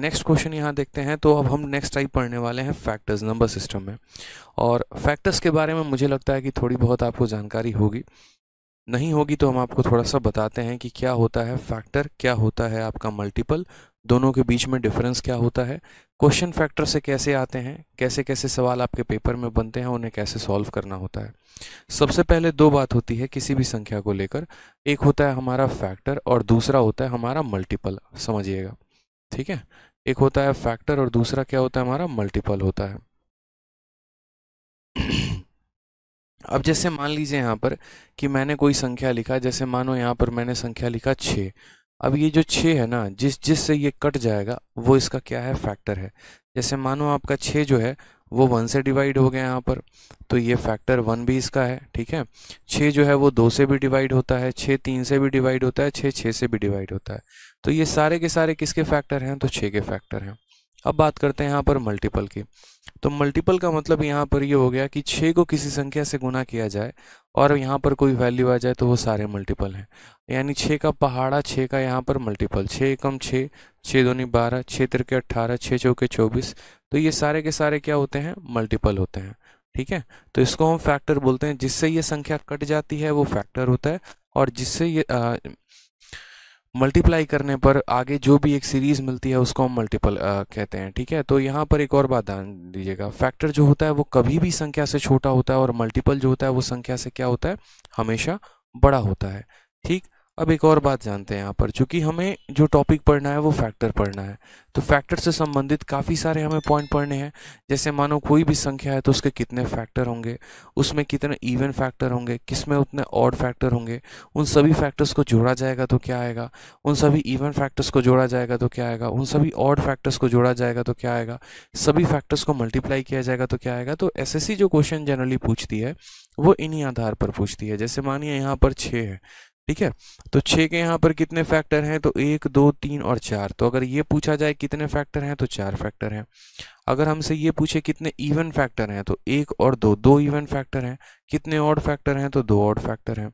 Next question यहाँ देखते हैं तो अब हम नेक्स्ट टाइप पढ़ने वाले हैं फैक्टर्स नंबर सिस्टम में और फैक्टर्स के बारे में मुझे लगता है कि थोड़ी बहुत आपको जानकारी होगी नहीं होगी तो हम आपको थोड़ा सा बताते हैं कि क्या होता है फैक्टर क्या होता है आपका मल्टीपल दोनों के बीच में डिफरेंस क्या होता है क्वेश्चन फैक्टर से कैसे आते हैं कैसे कैसे सवाल आपके पेपर में बनते हैं उन्हें कैसे सॉल्व करना होता है सबसे पहले दो बात होती है किसी भी संख्या को लेकर एक होता है हमारा फैक्टर और दूसरा होता है हमारा मल्टीपल समझिएगा ठीक है एक होता है फैक्टर और दूसरा क्या होता है हमारा मल्टीपल होता है अब जैसे मान लीजिए यहाँ पर कि मैंने कोई संख्या लिखा जैसे मानो यहाँ पर मैंने संख्या लिखा छः अब ये जो छः है ना जिस जिस से ये कट जाएगा वो इसका क्या है फैक्टर है जैसे मानो आपका छः जो है वो वन से डिवाइड हो गया यहाँ पर तो ये फैक्टर वन भी इसका है ठीक है छः जो है वो दो से भी डिवाइड होता है छः तीन से भी डिवाइड होता है छः छः से भी डिवाइड होता है तो ये सारे के सारे किसके फैक्टर हैं तो छः के फैक्टर हैं अब बात करते हैं यहाँ पर मल्टीपल की तो मल्टीपल का मतलब यहाँ पर ये यह हो गया कि छः को किसी संख्या से गुना किया जाए और यहाँ पर कोई वैल्यू आ जाए तो वो सारे मल्टीपल हैं यानी छः का पहाड़ा छः का यहाँ पर मल्टीपल छः एकम छः छः दोनी बारह छः तिरके अट्ठारह छः चौके चौबीस तो ये सारे के सारे क्या होते हैं मल्टीपल होते हैं ठीक है तो इसको हम फैक्टर बोलते हैं जिससे ये संख्या कट जाती है वो फैक्टर होता है और जिससे ये आ, मल्टीप्लाई करने पर आगे जो भी एक सीरीज मिलती है उसको हम मल्टीपल कहते हैं ठीक है तो यहाँ पर एक और बात ध्यान दीजिएगा फैक्टर जो होता है वो कभी भी संख्या से छोटा होता है और मल्टीपल जो होता है वो संख्या से क्या होता है हमेशा बड़ा होता है ठीक अब एक और बात जानते हैं यहाँ पर चूंकि हमें जो टॉपिक पढ़ना है वो फैक्टर पढ़ना है तो फैक्टर से संबंधित काफ़ी सारे हमें पॉइंट पढ़ने हैं जैसे मानो कोई भी संख्या है तो उसके कितने फैक्टर होंगे उसमें कितने इवन फैक्टर होंगे किसमें उतने ऑड फैक्टर होंगे उन सभी फैक्टर्स को जोड़ा जाएगा तो क्या आएगा उन सभी इवन फैक्टर्स को जोड़ा जाएगा तो क्या आएगा उन सभी ऑड फैक्टर्स को जोड़ा जाएगा तो क्या आएगा सभी फैक्टर्स को मल्टीप्लाई किया जाएगा तो क्या आएगा तो एस जो क्वेश्चन जनरली पूछती है वो इन्हीं आधार पर पूछती है जैसे मानिए यहाँ पर छः है ठीक है तो छः के यहाँ पर कितने फैक्टर हैं तो एक दो तीन और चार तो अगर ये पूछा जाए कितने फैक्टर हैं तो चार फैक्टर हैं अगर हमसे ये पूछे कितने इवन फैक्टर हैं तो एक और दो दो इवन फैक्टर हैं कितने ऑड फैक्टर हैं तो दो ऑड फैक्टर हैं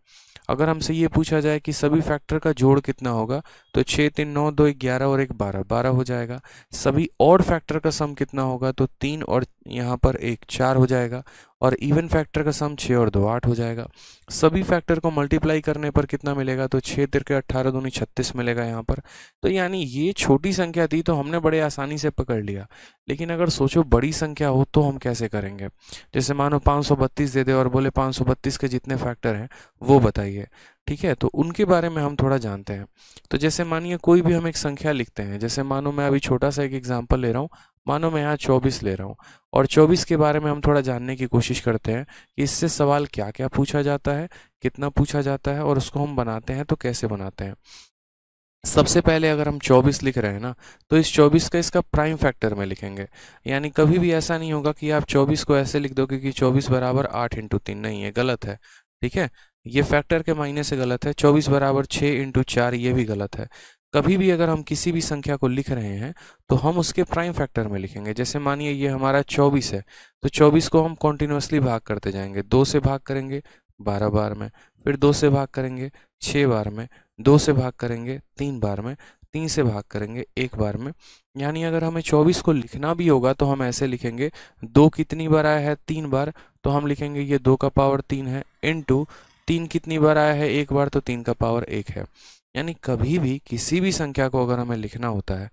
अगर हमसे ये पूछा जाए कि सभी फैक्टर का जोड़ कितना होगा तो छः तीन नौ दो ग्यारह और एक बारह बारह हो जाएगा सभी और फैक्टर का सम कितना होगा तो तीन और यहाँ पर एक चार हो जाएगा और इवन फैक्टर का सम छः और दो आठ हो जाएगा सभी फैक्टर को मल्टीप्लाई करने पर कितना मिलेगा तो छः तिर के अट्ठारह दूनी छत्तीस मिलेगा यहाँ पर तो यानी ये छोटी संख्या थी तो हमने बड़े आसानी से पकड़ लिया लेकिन अगर सोचो बड़ी संख्या हो तो हम कैसे करेंगे जैसे मानो पाँच दे दे और बोले पाँच के जितने फैक्टर हैं वो बताइए ठीक है तो उनके बारे में हम थोड़ा जानते हैं तो जैसे मानिए कोई भी हम एक संख्या लिखते हैं जैसे मानो मैं अभी छोटा सा एक एग्जाम्पल ले रहा हूँ मानो मैं यहाँ चौबीस ले रहा हूँ और चौबीस के बारे में हम थोड़ा जानने की कोशिश करते हैं कि इससे सवाल क्या क्या पूछा जाता है कितना पूछा जाता है और उसको हम बनाते हैं तो कैसे बनाते हैं सबसे पहले अगर हम 24 लिख रहे हैं ना तो इस 24 का इसका प्राइम फैक्टर में लिखेंगे यानी कभी भी ऐसा नहीं होगा कि आप 24 को ऐसे लिख दो क्योंकि 24 बराबर आठ इंटू तीन नहीं है गलत है ठीक है ये फैक्टर के मायने से गलत है 24 बराबर छः इंटू चार ये भी गलत है कभी भी अगर हम किसी भी संख्या को लिख रहे हैं तो हम उसके प्राइम फैक्टर में लिखेंगे जैसे मानिए ये हमारा 24 है तो 24 को हम कॉन्टिन्यूसली भाग करते जाएंगे दो से भाग करेंगे बारह बार में फिर दो से भाग करेंगे छः बार में दो से भाग करेंगे तीन बार में तीन से भाग करेंगे एक बार में यानी अगर हमें चौबीस को लिखना भी होगा तो हम ऐसे लिखेंगे दो कितनी बार आया है तीन बार तो हम लिखेंगे ये दो का पावर तीन है इन टू तीन कितनी बार आया है एक बार तो तीन का पावर एक है यानी कभी भी किसी भी संख्या को अगर हमें लिखना होता है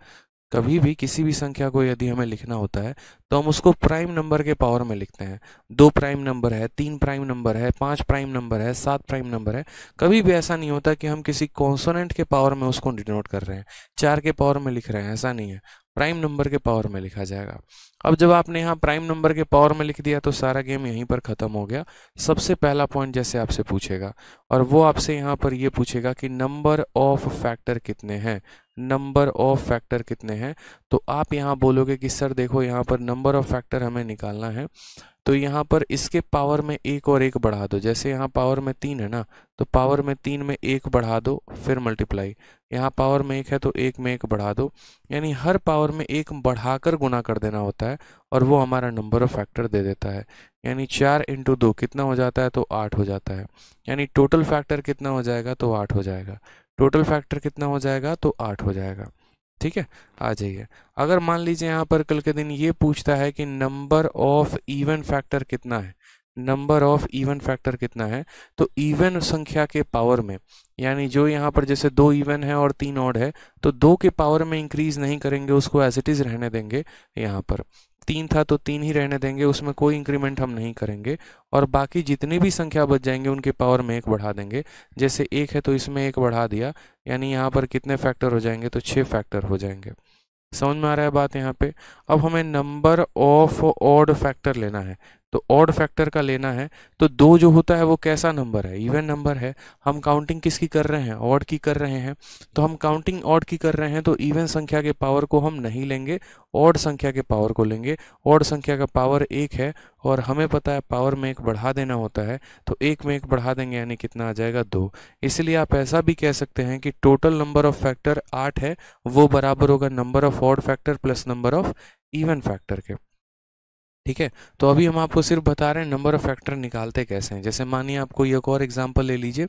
कभी भी किसी भी संख्या को यदि हमें लिखना होता है तो हम उसको प्राइम नंबर के पावर में लिखते हैं दो प्राइम नंबर है तीन प्राइम नंबर है पांच प्राइम नंबर है सात प्राइम नंबर है कभी भी ऐसा नहीं होता कि हम किसी कॉन्सोनेंट के पावर में उसको डिनोट कर रहे हैं चार के पावर में लिख रहे हैं ऐसा नहीं है प्राइम नंबर के पावर में लिखा जाएगा अब जब आपने यहाँ प्राइम नंबर के पावर में लिख दिया तो सारा गेम यहीं पर ख़त्म हो गया सबसे पहला पॉइंट जैसे आपसे पूछेगा और वो आपसे यहाँ पर ये पूछेगा कि नंबर ऑफ फैक्टर कितने हैं नंबर ऑफ फैक्टर कितने हैं तो आप यहाँ बोलोगे कि सर देखो यहाँ पर नंबर ऑफ फैक्टर हमें निकालना है तो यहाँ पर इसके पावर में एक और एक बढ़ा दो जैसे यहाँ पावर में तीन है ना तो पावर में तीन में एक बढ़ा दो फिर मल्टीप्लाई यहाँ पावर में एक है तो एक में एक बढ़ा दो यानी हर पावर में एक बढ़ाकर गुना कर देना होता है और वो हमारा नंबर ऑफ फैक्टर दे देता है यानी चार इंटू दो कितना हो जाता है तो आठ हो जाता है यानी टोटल फैक्टर कितना हो जाएगा तो आठ हो जाएगा टोटल फैक्टर कितना हो जाएगा तो आठ हो जाएगा ठीक है आ जाइए अगर मान लीजिए यहाँ पर कल के दिन ये पूछता है कि नंबर ऑफ इवन फैक्टर कितना है नंबर ऑफ इवन फैक्टर कितना है तो इवन संख्या के पावर में यानी जो यहाँ पर जैसे दो इवन है और तीन ऑड है तो दो के पावर में इंक्रीज नहीं करेंगे उसको एज इट इज़ रहने देंगे यहाँ पर तीन था तो तीन ही रहने देंगे उसमें कोई इंक्रीमेंट हम नहीं करेंगे और बाकी जितनी भी संख्या बच जाएंगे उनके पावर में एक बढ़ा देंगे जैसे एक है तो इसमें एक बढ़ा दिया यानी यहाँ पर कितने फैक्टर हो जाएंगे तो छः फैक्टर हो जाएंगे समझ में आ रहा है बात यहाँ पे अब हमें नंबर ऑफ ऑड फैक्टर लेना है तो ऑड फैक्टर का लेना है तो दो जो होता है वो कैसा नंबर है इवन नंबर है हम काउंटिंग किसकी कर रहे हैं ऑड की कर रहे हैं तो हम काउंटिंग ऑड की कर रहे हैं तो इवन संख्या के पावर को हम नहीं लेंगे ऑड संख्या के पावर को लेंगे ऑड संख्या का पावर एक है और हमें पता है पावर में एक बढ़ा देना होता है तो एक में एक बढ़ा देंगे यानी कितना आ जाएगा दो इसलिए आप ऐसा भी कह सकते हैं कि टोटल नंबर ऑफ फैक्टर आठ है वो बराबर होगा number of odd factor plus number of even factor के ठीक है तो अभी हाँ। हम आपको सिर्फ बता रहे हैं नंबर ऑफ फैक्टर निकालते कैसे हैं जैसे मानिए आपको एक और एग्जांपल ले लीजिए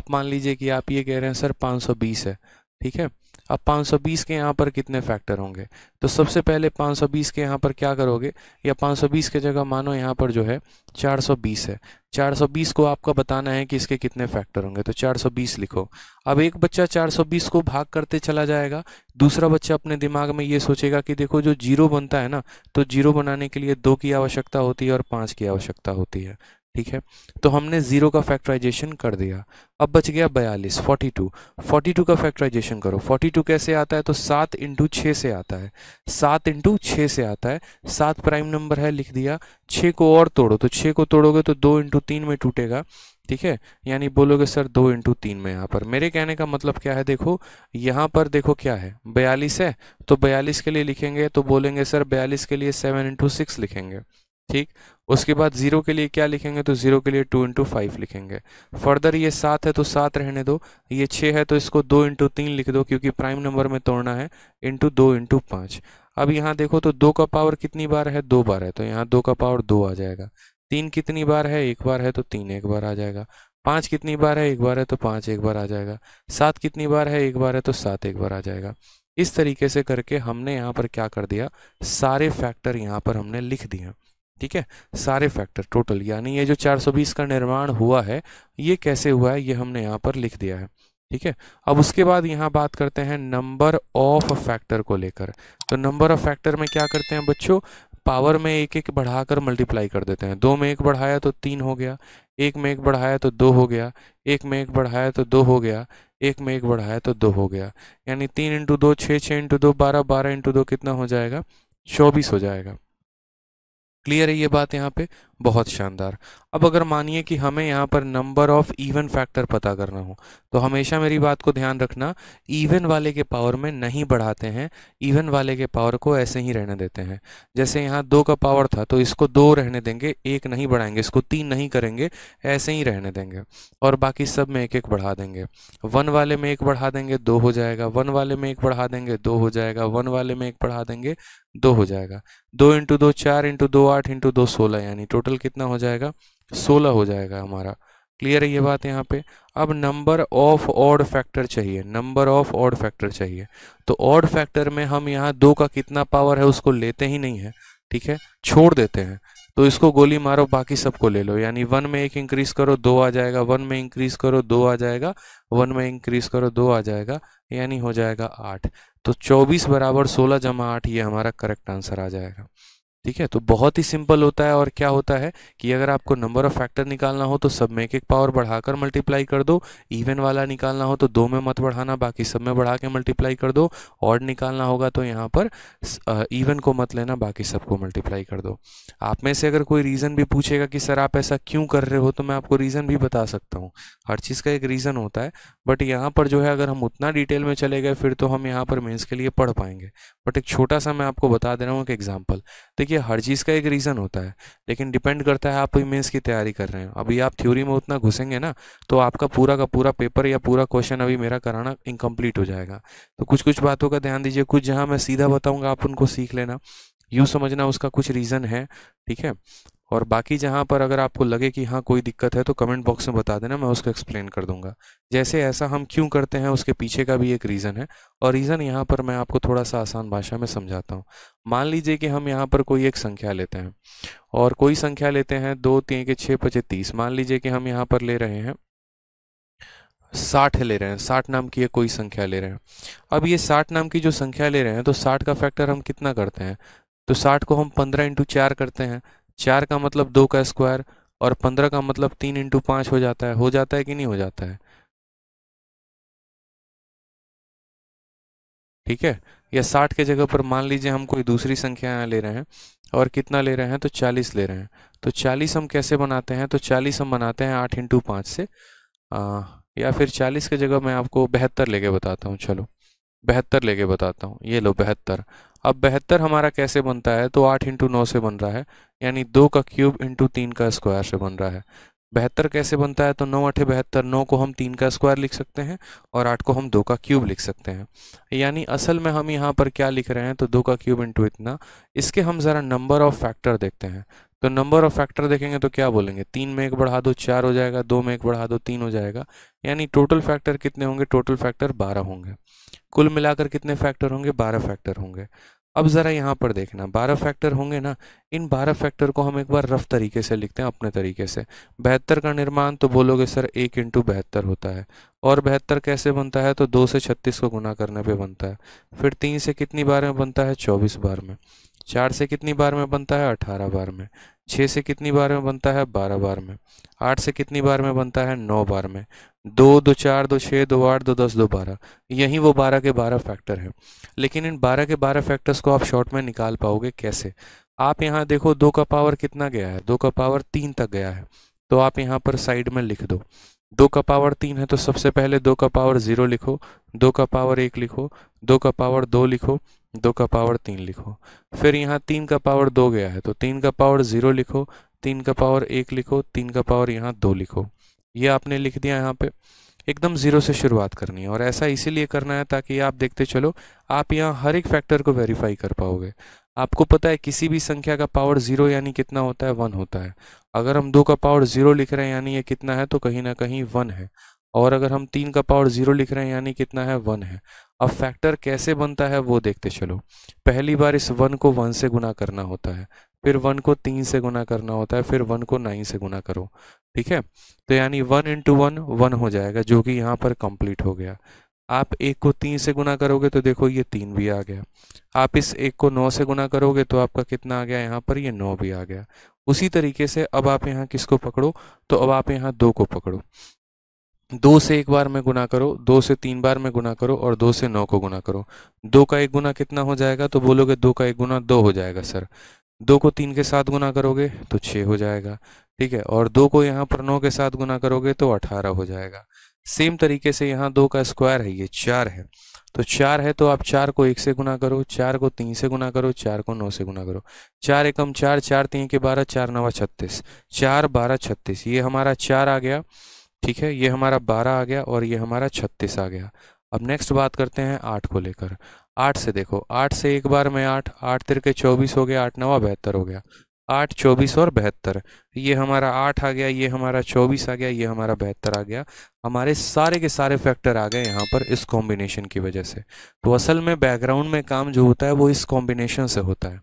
आप मान लीजिए कि आप ये कह रहे हैं सर 520 है ठीक है अब 520 के यहाँ पर कितने फैक्टर होंगे तो सबसे पहले 520 के यहाँ पर क्या करोगे या 520 के जगह मानो यहाँ पर जो है 420 है 420 को आपका बताना है कि इसके कितने फैक्टर होंगे तो 420 लिखो अब एक बच्चा 420 को भाग करते चला जाएगा दूसरा बच्चा अपने दिमाग में ये सोचेगा कि देखो जो जीरो बनता है ना तो जीरो बनाने के लिए दो की आवश्यकता होती है और पाँच की आवश्यकता होती है ठीक है तो हमने ज़ीरो का फैक्टराइजेशन कर दिया अब बच गया बयालीस फोर्टी टू फोर्टी टू का फैक्टराइजेशन करो फोर्टी टू कैसे आता है तो सात इंटू छः से आता है सात इंटू छः से आता है सात प्राइम नंबर है लिख दिया छः को और तोड़ो तो छः को तोड़ोगे तो दो इंटू तीन में टूटेगा ठीक है यानी बोलोगे सर दो इंटू तीन में यहाँ पर मेरे कहने का मतलब क्या है देखो यहाँ पर देखो क्या है बयालीस है तो बयालीस के लिए लिखेंगे तो बोलेंगे सर बयालीस के लिए सेवन इंटू सिक्स लिखेंगे ठीक उसके बाद जीरो के लिए क्या लिखेंगे तो जीरो के लिए टू इंटू फाइव लिखेंगे फर्दर ये सात है तो सात रहने दो ये छः है तो इसको दो इंटू तीन लिख दो क्योंकि प्राइम नंबर में तोड़ना है इंटू दो इंटू पाँच अब यहाँ देखो तो दो का पावर कितनी बार है दो बार है तो यहाँ दो का पावर दो आ जाएगा तीन कितनी बार है एक बार है तो तीन एक बार आ जाएगा पाँच कितनी बार है एक बार है तो पाँच एक बार आ जाएगा सात कितनी बार है एक बार है तो सात एक बार आ जाएगा इस तरीके से करके हमने यहाँ पर क्या कर दिया सारे फैक्टर यहाँ पर हमने लिख दिया ठीक है सारे फैक्टर टोटल यानी ये जो 420 का निर्माण हुआ है ये कैसे हुआ है ये हमने यहाँ पर लिख दिया है ठीक है अब उसके बाद यहाँ बात करते हैं नंबर ऑफ फैक्टर को लेकर तो नंबर ऑफ फैक्टर में क्या करते हैं बच्चों पावर में एक एक बढ़ाकर मल्टीप्लाई कर देते हैं दो में एक बढ़ाया तो तीन हो गया एक में एक बढ़ाया तो दो हो गया एक में एक बढ़ाया तो दो हो गया एक में एक बढ़ाया तो दो हो गया यानी तीन इंटू दो छः छः इंटू दो बारह बारह इंटू दो कितना हो जाएगा चौबीस हो जाएगा क्लियर है ये बात यहाँ पे बहुत शानदार अब अगर मानिए कि हमें यहाँ पर नंबर ऑफ इवन फैक्टर पता करना हो तो हमेशा मेरी बात को ध्यान रखना इवन वाले के पावर में नहीं बढ़ाते हैं इवन वाले के पावर को ऐसे ही रहने देते हैं जैसे यहाँ दो का पावर था तो इसको दो रहने देंगे एक नहीं बढ़ाएंगे इसको तीन नहीं करेंगे ऐसे ही रहने देंगे और बाकी सब में एक एक बढ़ा देंगे वन वाले में एक बढ़ा देंगे दो हो जाएगा वन वाले में एक बढ़ा देंगे दो हो जाएगा वन वाले में एक बढ़ा देंगे दो हो जाएगा दो इंटू दो चार इंटू दो आठ इंटू दो सोलह यानी टोटल टोटल कितना हो जाएगा सोलह हो जाएगा हमारा क्लियर है ये बात यहाँ पे अब नंबर ऑफ ऑड फैक्टर चाहिए नंबर ऑफ ऑड फैक्टर चाहिए तो ऑड फैक्टर में हम यहाँ दो का कितना पावर है उसको लेते ही नहीं है ठीक है छोड़ देते हैं तो इसको गोली मारो बाकी सबको ले लो यानी वन में एक इंक्रीज करो दो आ जाएगा वन में इंक्रीज करो दो आ जाएगा वन में इंक्रीज करो दो आ जाएगा यानी हो जाएगा आठ तो चौबीस बराबर सोलह जमा आठ ये हमारा करेक्ट आंसर आ जाएगा ठीक है तो बहुत ही सिंपल होता है और क्या होता है कि अगर आपको नंबर ऑफ फैक्टर निकालना हो तो सब में एक एक पावर बढ़ाकर मल्टीप्लाई कर दो इवन वाला निकालना हो तो दो में मत बढ़ाना बाकी सब में बढ़ा के मल्टीप्लाई कर दो और निकालना होगा तो यहाँ पर इवन को मत लेना बाकी सबको मल्टीप्लाई कर दो आप में से अगर कोई रीज़न भी पूछेगा कि सर आप ऐसा क्यों कर रहे हो तो मैं आपको रीज़न भी बता सकता हूँ हर चीज़ का एक रीज़न होता है बट यहाँ पर जो है अगर हम उतना डिटेल में चले गए फिर तो हम यहाँ पर मेन्स के लिए पढ़ पाएंगे बट एक छोटा सा मैं आपको बता दे रहा हूँ एक एग्जाम्पल देखिए देखिए हर चीज़ का एक रीज़न होता है लेकिन डिपेंड करता है आप मेंस की तैयारी कर रहे हैं अभी आप थ्योरी में उतना घुसेंगे ना तो आपका पूरा का पूरा पेपर या पूरा क्वेश्चन अभी मेरा कराना इनकम्प्लीट हो जाएगा तो कुछ कुछ बातों का ध्यान दीजिए कुछ जहाँ मैं सीधा बताऊँगा आप उनको सीख लेना यूँ समझना उसका कुछ रीज़न है ठीक है और बाकी जहाँ पर अगर आपको लगे कि हाँ कोई दिक्कत है तो कमेंट बॉक्स में बता देना मैं उसको एक्सप्लेन कर दूंगा जैसे ऐसा हम क्यों करते हैं उसके पीछे का भी एक रीज़न है और रीज़न यहाँ पर मैं आपको थोड़ा सा आसान भाषा में समझाता हूँ मान लीजिए कि हम यहाँ पर कोई एक संख्या लेते हैं और कोई संख्या लेते हैं दो तीन के छः पचे तीस मान लीजिए कि हम यहाँ पर ले रहे हैं साठ ले रहे हैं साठ नाम की कोई संख्या ले रहे हैं अब ये साठ नाम की जो संख्या ले रहे हैं तो साठ का फैक्टर हम कितना करते हैं तो साठ को हम पंद्रह इंटू चार करते हैं चार का मतलब दो का स्क्वायर और पंद्रह का मतलब तीन इंटू पाँच हो जाता है हो जाता है कि नहीं हो जाता है ठीक है या साठ के जगह पर मान लीजिए हम कोई दूसरी संख्या ले रहे हैं और कितना ले रहे हैं तो चालीस ले रहे हैं तो चालीस हम कैसे बनाते हैं तो चालीस हम बनाते हैं आठ इंटू पाँच से आ, या फिर चालीस के जगह मैं आपको बहत्तर लेके बताता हूँ चलो बेहतर लेके बताता हूँ ये लो बेहतर अब बेहतर हमारा कैसे बनता है तो आठ इंटू नौ से बन रहा है यानी दो का क्यूब इंटू तीन का स्क्वायर से बन रहा है बेहतर कैसे बनता है तो नौ अठे बेहतर नौ को हम तीन का स्क्वायर लिख सकते हैं और आठ को हम दो का क्यूब लिख सकते हैं यानी असल में हम यहाँ पर क्या लिख रहे हैं तो दो का क्यूब इंटू इतना इसके हम ज़रा नंबर ऑफ फैक्टर देखते हैं तो नंबर ऑफ फैक्टर देखेंगे तो क्या बोलेंगे तीन में एक बढ़ा दो चार हो जाएगा दो में एक बढ़ा दो तीन हो जाएगा यानी टोटल फैक्टर कितने होंगे टोटल फैक्टर बारह होंगे कुल मिलाकर कितने फैक्टर होंगे बारह फैक्टर होंगे अब ज़रा यहाँ पर देखना बारह फैक्टर होंगे ना इन बारह फैक्टर को हम एक बार रफ तरीके से लिखते हैं अपने तरीके से बेहतर का निर्माण तो बोलोगे सर एक इंटू बेहतर होता है और बेहतर कैसे बनता है तो दो से छत्तीस को गुना करने पे बनता है फिर तीन से कितनी बार में बनता है चौबीस बार में चार से कितनी बार में बनता है अठारह बार में छः से कितनी बार में बनता है बारह बार में आठ से कितनी बार में बनता है नौ बार में दो दो चार दो छः दो आठ दो दस दो बारह यही वो बारह के बारह फैक्टर हैं लेकिन इन बारह के बारह फैक्टर्स को आप शॉर्ट में निकाल पाओगे कैसे आप यहाँ देखो दो का पावर कितना गया है दो का पावर तीन तक गया है तो आप यहाँ पर साइड में लिख दो दो का पावर तीन है तो सबसे पहले दो का पावर ज़ीरो लिखो दो का पावर एक लिखो दो का पावर दो लिखो दो का पावर तीन लिखो फिर यहाँ तीन का पावर दो गया है तो तीन का पावर ज़ीरो लिखो तीन का पावर एक लिखो तीन का पावर यहाँ दो लिखो ये आपने लिख दिया यहाँ पे एकदम ज़ीरो से शुरुआत करनी है और ऐसा इसीलिए करना है ताकि आप देखते चलो आप यहाँ हर एक फैक्टर को वेरीफाई कर पाओगे आपको पता है किसी भी संख्या का पावर ज़ीरो यानी कितना होता है वन होता है अगर हम दो का पावर ज़ीरो लिख रहे हैं यानी ये कितना है तो कहीं ना कहीं वन है और अगर हम तीन का पावर जीरो लिख रहे हैं यानी कितना है वन है अब फैक्टर कैसे बनता है वो देखते चलो पहली बार इस वन को वन से गुना करना होता है फिर वन को तीन से गुना करना होता है फिर वन को नाइन से गुना करो ठीक है तो यानी वन इंटू वन वन हो जाएगा जो कि यहाँ पर कंप्लीट हो गया आप एक को तीन से गुना करोगे तो देखो ये तीन भी आ गया आप इस एक को नौ से गुना करोगे तो आपका कितना आ गया यहाँ पर ये नौ भी आ गया उसी तरीके से अब आप यहाँ किसको पकड़ो तो अब आप यहाँ दो को पकड़ो दो से एक बार में गुना करो दो से तीन बार में गुना करो और दो से नौ को गुना करो दो का एक गुना कितना हो जाएगा तो बोलोगे दो का एक गुना दो हो जाएगा सर दो को तीन के साथ गुना करोगे तो छः हो जाएगा ठीक है और दो को यहाँ पर नौ के साथ गुना करोगे तो अठारह हो जाएगा सेम तरीके से यहाँ दो का स्क्वायर है ये चार है तो चार है तो आप चार को एक से गुना करो चार को तीन से गुना करो चार को नौ से गुना करो चार एकम चार चार तीन के बारह चार नवा छत्तीस चार बारह छत्तीस ये हमारा चार आ गया ठीक है ये हमारा बारह आ गया और ये हमारा छत्तीस आ गया अब नेक्स्ट बात करते हैं आठ को लेकर आठ से देखो आठ से एक बार में आठ आठ तिर के चौबीस हो गया आठ नवा बेहतर हो गया आठ चौबीस और बहत्तर ये हमारा आठ आ गया ये हमारा चौबीस आ गया ये हमारा बहत्तर आ गया हमारे सारे के सारे फैक्टर आ गए यहाँ पर इस कॉम्बिनेशन की वजह से तो असल में बैकग्राउंड में काम जो होता है वो इस कॉम्बिनेशन से होता है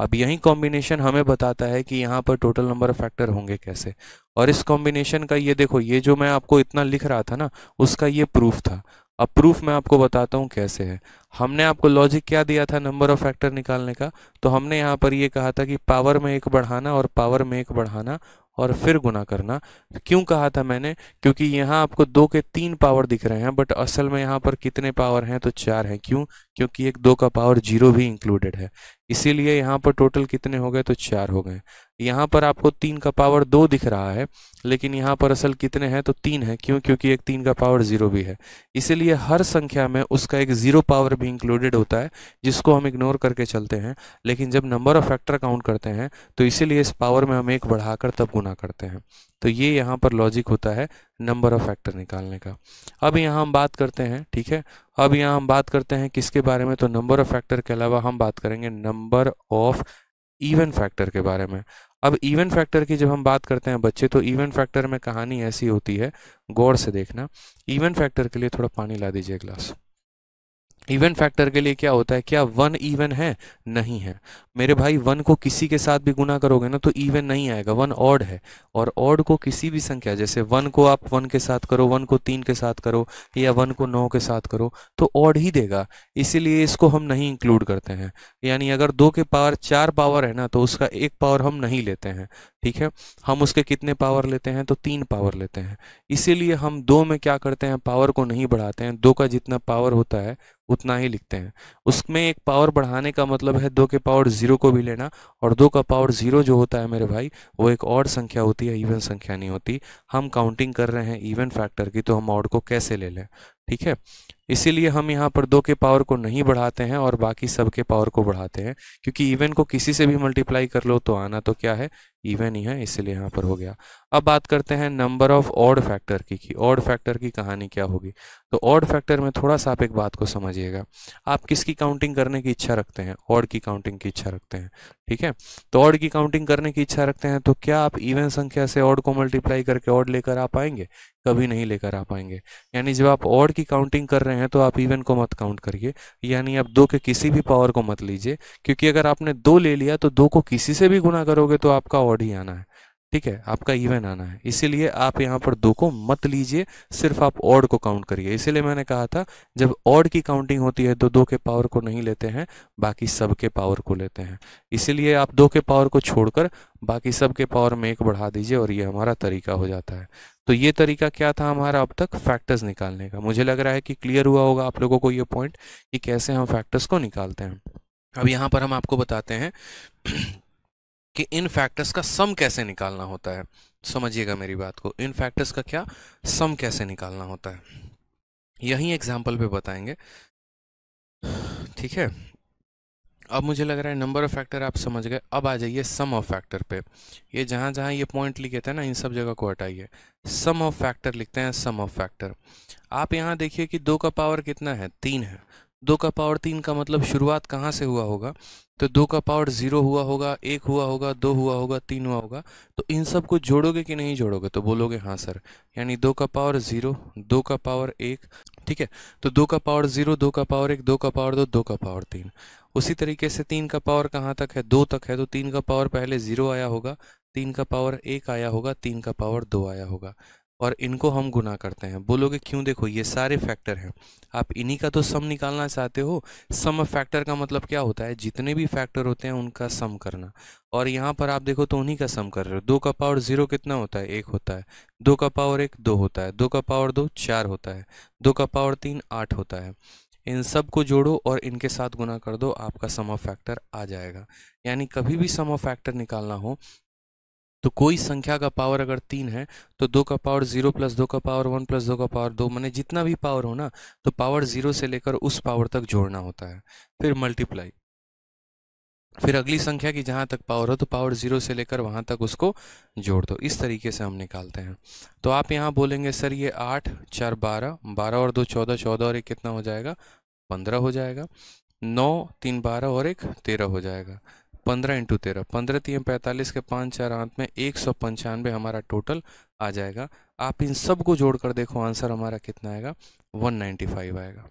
अब यही कॉम्बिनेशन हमें बताता है कि यहाँ पर टोटल नंबर ऑफ फैक्टर होंगे कैसे और इस कॉम्बिनेशन का ये देखो ये जो मैं आपको इतना लिख रहा था ना उसका ये प्रूफ था अब प्रूफ मैं आपको बताता हूँ कैसे है हमने आपको लॉजिक क्या दिया था नंबर ऑफ फैक्टर निकालने का तो हमने यहाँ पर ये कहा था कि पावर में एक बढ़ाना और पावर में एक बढ़ाना और फिर गुना करना क्यों कहा था मैंने क्योंकि यहाँ आपको दो के तीन पावर दिख रहे हैं बट असल में यहाँ पर कितने पावर हैं तो चार हैं क्यों क्योंकि एक दो का पावर जीरो भी इंक्लूडेड है इसीलिए यहाँ पर टोटल कितने हो गए तो चार हो गए यहाँ पर आपको तीन का पावर दो दिख रहा है लेकिन यहाँ पर असल कितने हैं तो तीन है क्यों क्योंकि एक तीन का पावर जीरो भी है इसीलिए हर संख्या में उसका एक जीरो पावर भी इंक्लूडेड होता है जिसको हम इग्नोर करके चलते हैं लेकिन जब नंबर ऑफ फैक्टर काउंट करते हैं तो इसीलिए इस पावर में हम एक बढ़ाकर तब गुना करते हैं तो ये यहाँ पर लॉजिक होता है नंबर ऑफ फैक्टर निकालने का अब यहाँ हम बात करते हैं ठीक है अब यहाँ हम बात करते हैं किसके बारे में तो नंबर ऑफ फैक्टर के अलावा हम बात करेंगे नंबर ऑफ इवन फैक्टर के बारे में अब इवन फैक्टर की जब हम बात करते हैं बच्चे तो इवन फैक्टर में कहानी ऐसी होती है गौर से देखना इवन फैक्टर के लिए थोड़ा पानी ला दीजिए ग्लास इवन फैक्टर के लिए क्या होता है क्या वन इवन है नहीं है मेरे भाई वन को किसी के साथ भी गुना करोगे ना तो इवन नहीं आएगा वन ऑड है और ऑड को किसी भी संख्या जैसे वन को आप वन के साथ करो वन को तीन के साथ करो या वन को नौ के साथ करो तो ऑड ही देगा इसीलिए इसको हम नहीं इंक्लूड करते हैं यानी अगर दो के पावर चार पावर है ना तो उसका एक पावर हम नहीं लेते हैं ठीक है हम उसके कितने पावर लेते हैं तो तीन पावर लेते हैं इसीलिए हम दो में क्या करते हैं पावर को नहीं बढ़ाते हैं दो का जितना पावर होता है उतना ही लिखते हैं उसमें एक पावर बढ़ाने का मतलब है दो के पावर जीरो को भी लेना और दो का पावर जीरो जो होता है मेरे भाई वो एक और संख्या होती है इवन संख्या नहीं होती हम काउंटिंग कर रहे हैं इवन फैक्टर की तो हम ऑड को कैसे ले लें ठीक है इसीलिए हम यहाँ पर दो के पावर को नहीं बढ़ाते हैं और बाकी सब के पावर को बढ़ाते हैं क्योंकि इवन को किसी से भी मल्टीप्लाई कर लो तो आना तो क्या है इवन ही है इसलिए यहाँ पर हो गया अब बात करते हैं नंबर ऑफ ऑड फैक्टर की कि ऑड फैक्टर की कहानी क्या होगी तो ऑड फैक्टर में थोड़ा सा आप एक बात को समझिएगा आप किसकी काउंटिंग करने की इच्छा रखते हैं ऑड की काउंटिंग की इच्छा रखते हैं ठीक है तो ऑड की काउंटिंग करने की इच्छा रखते हैं तो क्या आप इवन संख्या से ऑड को मल्टीप्लाई करके ऑड लेकर आ पाएंगे कभी नहीं लेकर आ पाएंगे यानी जब आप ऑड की काउंटिंग कर रहे हैं तो आप इवन को मत काउंट करिए यानी आप दो के किसी भी पावर को मत लीजिए क्योंकि अगर आपने दो ले लिया तो दो को किसी से भी गुना करोगे तो आपका ऑड ही आना है ठीक है आपका इवन आना है इसीलिए आप यहाँ पर दो को मत लीजिए सिर्फ आप ऑड को काउंट करिए इसीलिए मैंने कहा था जब ऑड की काउंटिंग होती है तो दो के पावर को नहीं लेते हैं बाकी सब के पावर को लेते हैं इसीलिए आप दो के पावर को छोड़कर बाकी सब के पावर में एक बढ़ा दीजिए और ये हमारा तरीका हो जाता है तो ये तरीका क्या था हमारा अब तक फैक्टर्स निकालने का मुझे लग रहा है कि क्लियर हुआ होगा आप लोगों को ये पॉइंट कि कैसे हम फैक्टर्स को निकालते हैं अब यहाँ पर हम आपको बताते हैं कि इन फैक्टर्स का सम कैसे निकालना होता है समझिएगा मेरी बात को इन फैक्टर्स का क्या सम कैसे निकालना होता है यही एग्जाम्पल पे बताएंगे ठीक है अब मुझे लग रहा है नंबर ऑफ फैक्टर आप समझ गए अब आ जाइए सम ऑफ फैक्टर पे ये जहां जहां ये पॉइंट लिखे थे ना इन सब जगह को हटाइए सम ऑफ फैक्टर लिखते हैं सम ऑफ फैक्टर आप यहां देखिए कि दो का पावर कितना है तीन है दो का पावर तीन का मतलब शुरुआत कहाँ से हुआ होगा तो दो का पावर जीरो हुआ होगा एक हुआ होगा दो हुआ होगा तीन हुआ होगा तो इन सब को जोड़ोगे कि नहीं जोड़ोगे तो बोलोगे हाँ सर यानी दो का पावर जीरो दो का पावर एक ठीक है तो दो का पावर जीरो दो का पावर एक दो का पावर दो दो का पावर तीन उसी तरीके से तीन का पावर कहाँ तक है दो तक है तो तीन का पावर पहले जीरो आया होगा तीन का पावर एक आया होगा तीन का पावर दो आया होगा और इनको हम गुना करते हैं बोलोगे क्यों देखो ये सारे फैक्टर हैं आप इन्हीं का तो सम निकालना चाहते हो सम फैक्टर का मतलब क्या होता है जितने भी फैक्टर होते हैं उनका सम करना और यहाँ पर आप देखो तो उन्हीं का सम कर रहे हो दो का पावर जीरो कितना होता है एक होता है दो का पावर एक दो होता है दो का पावर दो चार होता है दो का पावर तीन आठ होता है इन सब को जोड़ो और इनके साथ गुना कर दो आपका सम ऑफ फैक्टर आ जाएगा यानी कभी भी सम ऑफ फैक्टर निकालना हो तो कोई संख्या का पावर अगर तीन है तो दो का पावर जीरो प्लस दो का पावर वन प्लस दो का पावर दो मैंने जितना भी पावर हो ना तो पावर जीरो से लेकर उस पावर तक जोड़ना होता है फिर मल्टीप्लाई फिर अगली संख्या की जहाँ तक पावर हो तो पावर जीरो से लेकर वहाँ तक उसको जोड़ दो इस तरीके से हम निकालते हैं तो आप यहाँ बोलेंगे सर ये आठ चार बारह बारह और दो चौदह चौदह और एक कितना हो जाएगा पंद्रह हो जाएगा नौ तीन बारह और एक तेरह हो जाएगा पंद्रह इंटू तेरह पंद्रह तीन पैंतालीस के पाँच चार अंत में एक सौ पंचानवे हमारा टोटल आ जाएगा आप इन सब को जोड़कर देखो आंसर हमारा कितना आएगा वन नाइन्टी फाइव आएगा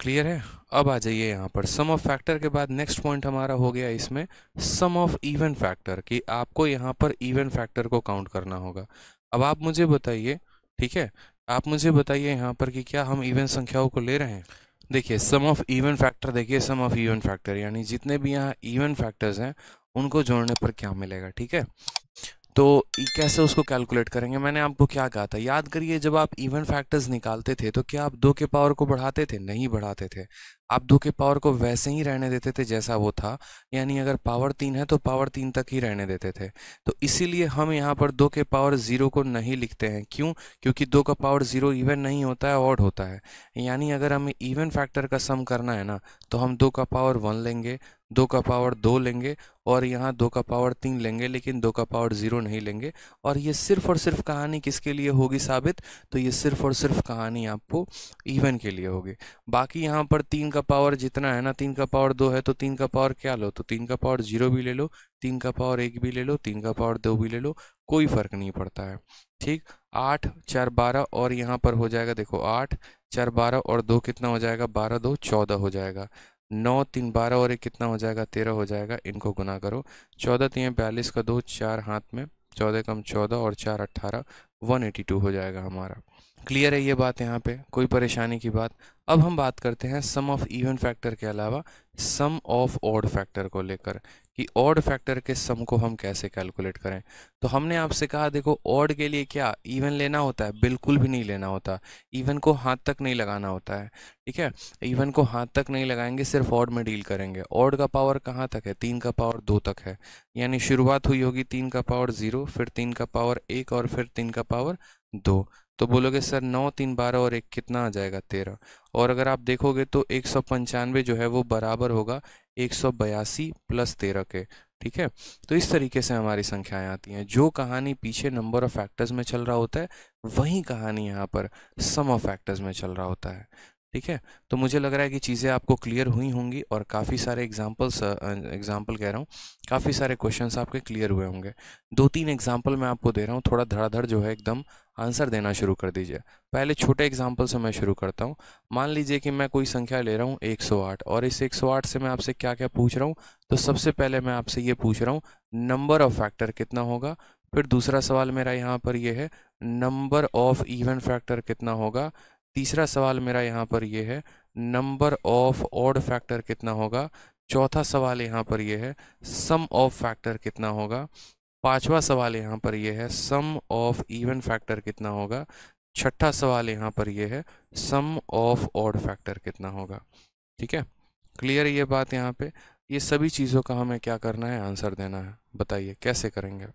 क्लियर है अब आ जाइए यहाँ पर सम ऑफ फैक्टर के बाद नेक्स्ट पॉइंट हमारा हो गया इसमें सम ऑफ इवन फैक्टर कि आपको यहाँ पर इवन फैक्टर को काउंट करना होगा अब आप मुझे बताइए ठीक है आप मुझे बताइए यहाँ पर कि क्या हम इवन संख्याओं को ले रहे हैं देखिए सम ऑफ इवन फैक्टर देखिए सम ऑफ इवन फैक्टर यानी जितने भी यहाँ इवन फैक्टर्स हैं उनको जोड़ने पर क्या मिलेगा ठीक है तो कैसे उसको कैलकुलेट करेंगे मैंने आपको क्या कहा था याद करिए जब आप इवन फैक्टर्स निकालते थे तो क्या आप दो के पावर को बढ़ाते थे नहीं बढ़ाते थे आप दो के पावर को वैसे ही रहने देते थे जैसा वो था यानी अगर पावर तीन है तो पावर तीन तक ही रहने देते थे तो इसीलिए हम यहाँ पर दो के पावर ज़ीरो को नहीं लिखते हैं क्यों क्योंकि दो का पावर ज़ीरो इवन नहीं होता है ऑड होता है यानी अगर हमें इवन फैक्टर का सम करना है ना तो हम दो का पावर वन लेंगे दो का पावर दो लेंगे और यहाँ दो का पावर तीन लेंगे लेकिन दो का पावर ज़ीरो नहीं लेंगे और ये सिर्फ और सिर्फ कहानी किसके लिए होगी साबित तो ये सिर्फ और सिर्फ कहानी आपको इवन के लिए होगी बाकी यहाँ पर तीन का पावर जितना है ना तीन का पावर दो है तो तीन का पावर क्या लो तो तीन का पावर ज़ीरो भी ले लो तीन का पावर एक भी ले लो तीन का पावर दो भी ले लो कोई फ़र्क नहीं पड़ता है ठीक आठ चार बारह और यहाँ पर हो जाएगा देखो आठ चार बारह और दो कितना हो जाएगा बारह दो चौदह हो जाएगा नौ तीन बारह और एक कितना हो जाएगा तेरह हो जाएगा इनको गुना करो चौदह तीन बयालीस का दो चार हाथ में चौदह कम चौदह और चार अट्ठारह 182 हो जाएगा हमारा क्लियर है ये बात यहाँ पे कोई परेशानी की बात अब हम बात करते हैं सम ऑफ इवन फैक्टर के अलावा सम ऑफ ऑड फैक्टर को लेकर कि ऑड फैक्टर के सम को हम कैसे कैलकुलेट करें तो हमने आपसे कहा देखो ऑड के लिए क्या इवन लेना होता है बिल्कुल भी नहीं लेना होता इवन को हाथ तक नहीं लगाना होता है ठीक है इवन को हाथ तक नहीं लगाएंगे सिर्फ ऑड में डील करेंगे ऑड का पावर कहाँ तक है तीन का पावर दो तक है यानी शुरुआत हुई होगी तीन का पावर जीरो फिर तीन का पावर एक और फिर तीन का पावर पावर दो तो बोलोगे सर नौ तीन बारह और एक कितना आ जाएगा तेरह और अगर आप देखोगे तो एक सौ पंचानवे जो है वो बराबर होगा एक सौ बयासी प्लस तेरह के ठीक है तो इस तरीके से हमारी संख्याएं आती हैं जो कहानी पीछे नंबर ऑफ फैक्टर्स में चल रहा होता है वही कहानी यहाँ पर सम ऑफ फैक्टर्स में चल रहा होता है ठीक है तो मुझे लग रहा है कि चीज़ें आपको क्लियर हुई होंगी और काफ़ी सारे एग्जाम्पल्स एग्जाम्पल कह रहा हूँ काफ़ी सारे क्वेश्चन आपके क्लियर हुए होंगे दो तीन एग्जाम्पल मैं आपको दे रहा हूँ थोड़ा धड़ाधड़ जो है एकदम आंसर देना शुरू कर दीजिए पहले छोटे एग्जाम्पल से मैं शुरू करता हूँ मान लीजिए कि मैं कोई संख्या ले रहा हूँ एक और इस एक से मैं आपसे क्या क्या पूछ रहा हूँ तो सबसे पहले मैं आपसे ये पूछ रहा हूँ नंबर ऑफ फैक्टर कितना होगा फिर दूसरा सवाल मेरा यहाँ पर यह है नंबर ऑफ इवेंट फैक्टर कितना होगा तीसरा सवाल मेरा यहाँ पर यह है नंबर ऑफ ऑड फैक्टर कितना होगा चौथा सवाल यहाँ पर यह है सम ऑफ फैक्टर कितना होगा पांचवा सवाल यहाँ पर यह है सम ऑफ इवन फैक्टर कितना होगा छठा सवाल यहाँ पर यह है सम ऑफ ऑड फैक्टर कितना होगा ठीक है क्लियर ये बात यहाँ पे ये सभी चीज़ों का हमें क्या करना है आंसर देना है बताइए कैसे करेंगे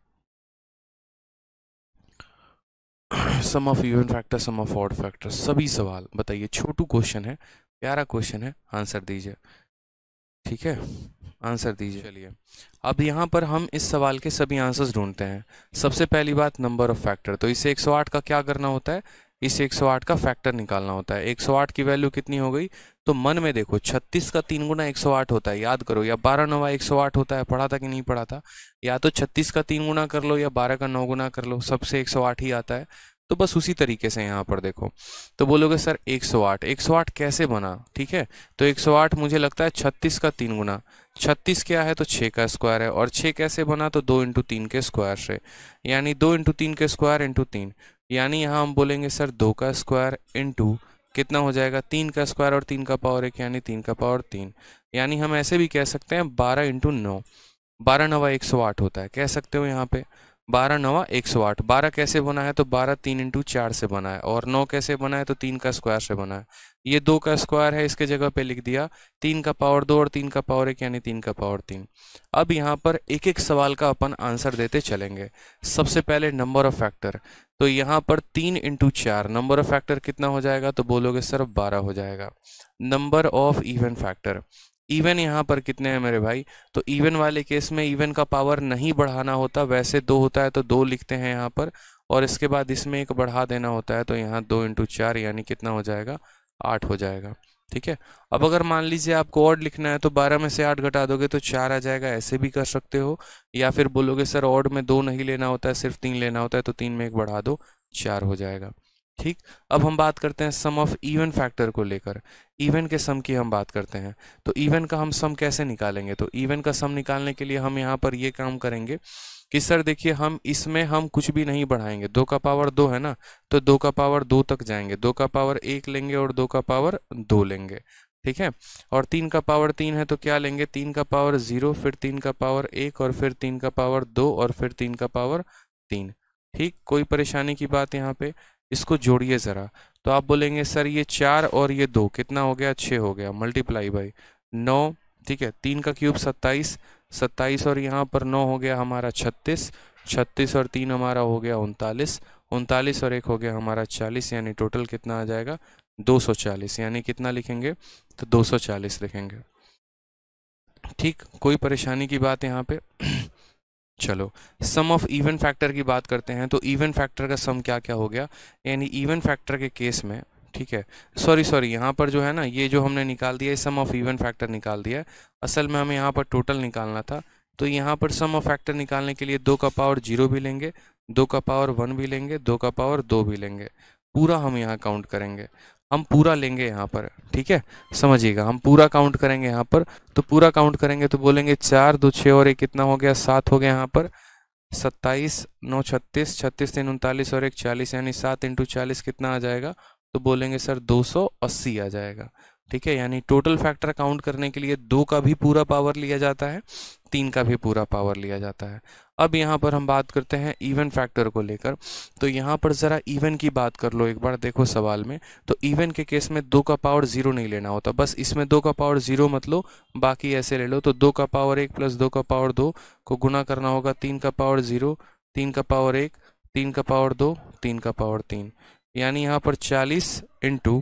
sum of even factor sum of odd factor सभी सवाल बताइए छोटू क्वेश्चन है प्यारा क्वेश्चन है आंसर दीजिए ठीक है आंसर दीजिए चलिए अब यहाँ पर हम इस सवाल के सभी आंसर्स ढूंढते हैं सबसे पहली बात नंबर ऑफ फैक्टर तो इसे 108 का क्या करना होता है इसे 108 का फैक्टर निकालना होता है 108 की वैल्यू कितनी हो गई तो मन में देखो 36 का तीन गुना 108 होता है याद करो या 12 नवा 108 होता है पढ़ा था कि नहीं पढ़ा था या तो 36 का तीन गुना कर लो या 12 का नौ गुना कर लो सबसे 108 ही आता है तो बस उसी तरीके से यहाँ पर देखो तो बोलोगे सर 108 108 कैसे बना ठीक है तो 108 मुझे लगता है 36 का तीन गुना छत्तीस क्या है तो छः का स्क्वायर है और छः कैसे बना तो दो इंटू तीन के स्क्वायर से यानी दो इंटू तीन के स्क्वायर इंटू तीन यानी यहाँ हम बोलेंगे सर दो का स्क्वायर इंटू कितना हो जाएगा तीन का स्क्वायर और तीन का पावर एक यानी तीन का पावर तीन यानी हम ऐसे भी कह सकते हैं बारह इंटू नौ बारह नवा एक सौ आठ होता है कह सकते हो यहाँ पे बारह नवा एक सौ आठ बारह कैसे बना है तो बारह तीन इंटू चार से बना है और नौ कैसे बना है तो तीन का स्क्वायर से बना है ये दो का स्क्वायर है इसके जगह पे लिख दिया तीन का पावर दो और तीन का पावर एक यानी तीन का पावर तीन अब यहाँ पर एक एक सवाल का अपन आंसर देते चलेंगे सबसे पहले नंबर ऑफ फैक्टर तो यहाँ पर तीन इंटू चार नंबर ऑफ फैक्टर कितना हो जाएगा तो बोलोगे सर बारह हो जाएगा number of even factor even यहाँ पर कितने हैं मेरे भाई तो इवन वाले केस में इवन का पावर नहीं बढ़ाना होता वैसे दो होता है तो दो लिखते हैं यहाँ पर और इसके बाद इसमें एक बढ़ा देना होता है तो यहाँ दो इंटू चार यानी कितना हो जाएगा आठ हो जाएगा ठीक है अब अगर मान लीजिए आपको ऑड लिखना है तो बारह में से आठ घटा दोगे तो चार आ जाएगा ऐसे भी कर सकते हो या फिर बोलोगे सर ऑड में दो नहीं लेना होता है सिर्फ तीन लेना होता है तो तीन में एक बढ़ा दो चार हो जाएगा ठीक अब हम बात करते हैं सम ऑफ इवन फैक्टर को लेकर इवन के सम की हम बात करते हैं तो इवन का हम सम कैसे निकालेंगे तो इवन का सम निकालने के लिए हम यहाँ पर ये काम करेंगे कि सर देखिए हम इसमें हम कुछ भी नहीं बढ़ाएंगे दो का पावर दो है ना तो दो का पावर दो तक जाएंगे दो का पावर एक लेंगे और दो का पावर दो लेंगे ठीक है और तीन का पावर तीन है तो क्या लेंगे तीन का पावर जीरो फिर तीन का पावर एक और फिर तीन का पावर दो और फिर तीन का पावर तीन ठीक कोई परेशानी की बात यहाँ पे इसको जोड़िए ज़रा तो आप बोलेंगे सर ये चार और ये दो कितना हो गया छः हो गया मल्टीप्लाई बाई नौ ठीक है तीन का क्यूब सत्ताईस सत्ताईस और यहाँ पर नौ हो गया हमारा छत्तीस छत्तीस और तीन हमारा हो गया उनतालीस उनतालीस और एक हो गया हमारा चालीस यानी टोटल कितना आ जाएगा दो सौ चालीस यानी कितना लिखेंगे तो दो सौ चालीस लिखेंगे ठीक कोई परेशानी की बात यहाँ पे चलो सम ऑफ इवन फैक्टर की बात करते हैं तो इवन फैक्टर का सम क्या क्या हो गया यानी इवन फैक्टर के केस में ठीक है सॉरी सॉरी यहाँ पर जो है ना ये जो हमने निकाल दिया सम ऑफ इवन फैक्टर निकाल दिया है असल में हमें यहाँ पर टोटल निकालना था तो यहाँ पर सम ऑफ फैक्टर निकालने के लिए दो का पावर जीरो भी लेंगे दो का पावर वन भी लेंगे दो का पावर दो भी लेंगे पूरा हम यहाँ काउंट करेंगे हम पूरा लेंगे यहाँ पर ठीक है समझिएगा हम पूरा काउंट करेंगे यहाँ पर तो पूरा काउंट करेंगे तो बोलेंगे चार दो छः और एक कितना हो गया सात हो गया यहाँ पर सत्ताईस नौ छत्तीस छत्तीस तीन उनतालीस और एक चालीस यानी सात इंटू चालीस कितना आ जाएगा तो बोलेंगे सर दो सौ अस्सी आ जाएगा ठीक है यानी टोटल फैक्टर काउंट करने के लिए दो का भी पूरा पावर लिया जाता है तीन का भी पूरा पावर लिया जाता है अब यहाँ पर हम बात करते हैं इवन फैक्टर को लेकर तो यहाँ पर ज़रा इवन की बात कर लो एक बार देखो सवाल में तो इवन के केस में दो का पावर ज़ीरो नहीं लेना होता बस इसमें दो का पावर ज़ीरो मत लो बाकी ऐसे ले लो तो दो का पावर एक प्लस दो का पावर दो को गुना करना होगा तीन का पावर ज़ीरो तीन का पावर एक तीन का पावर दो तीन का पावर तीन यानी यहाँ पर चालीस इंटू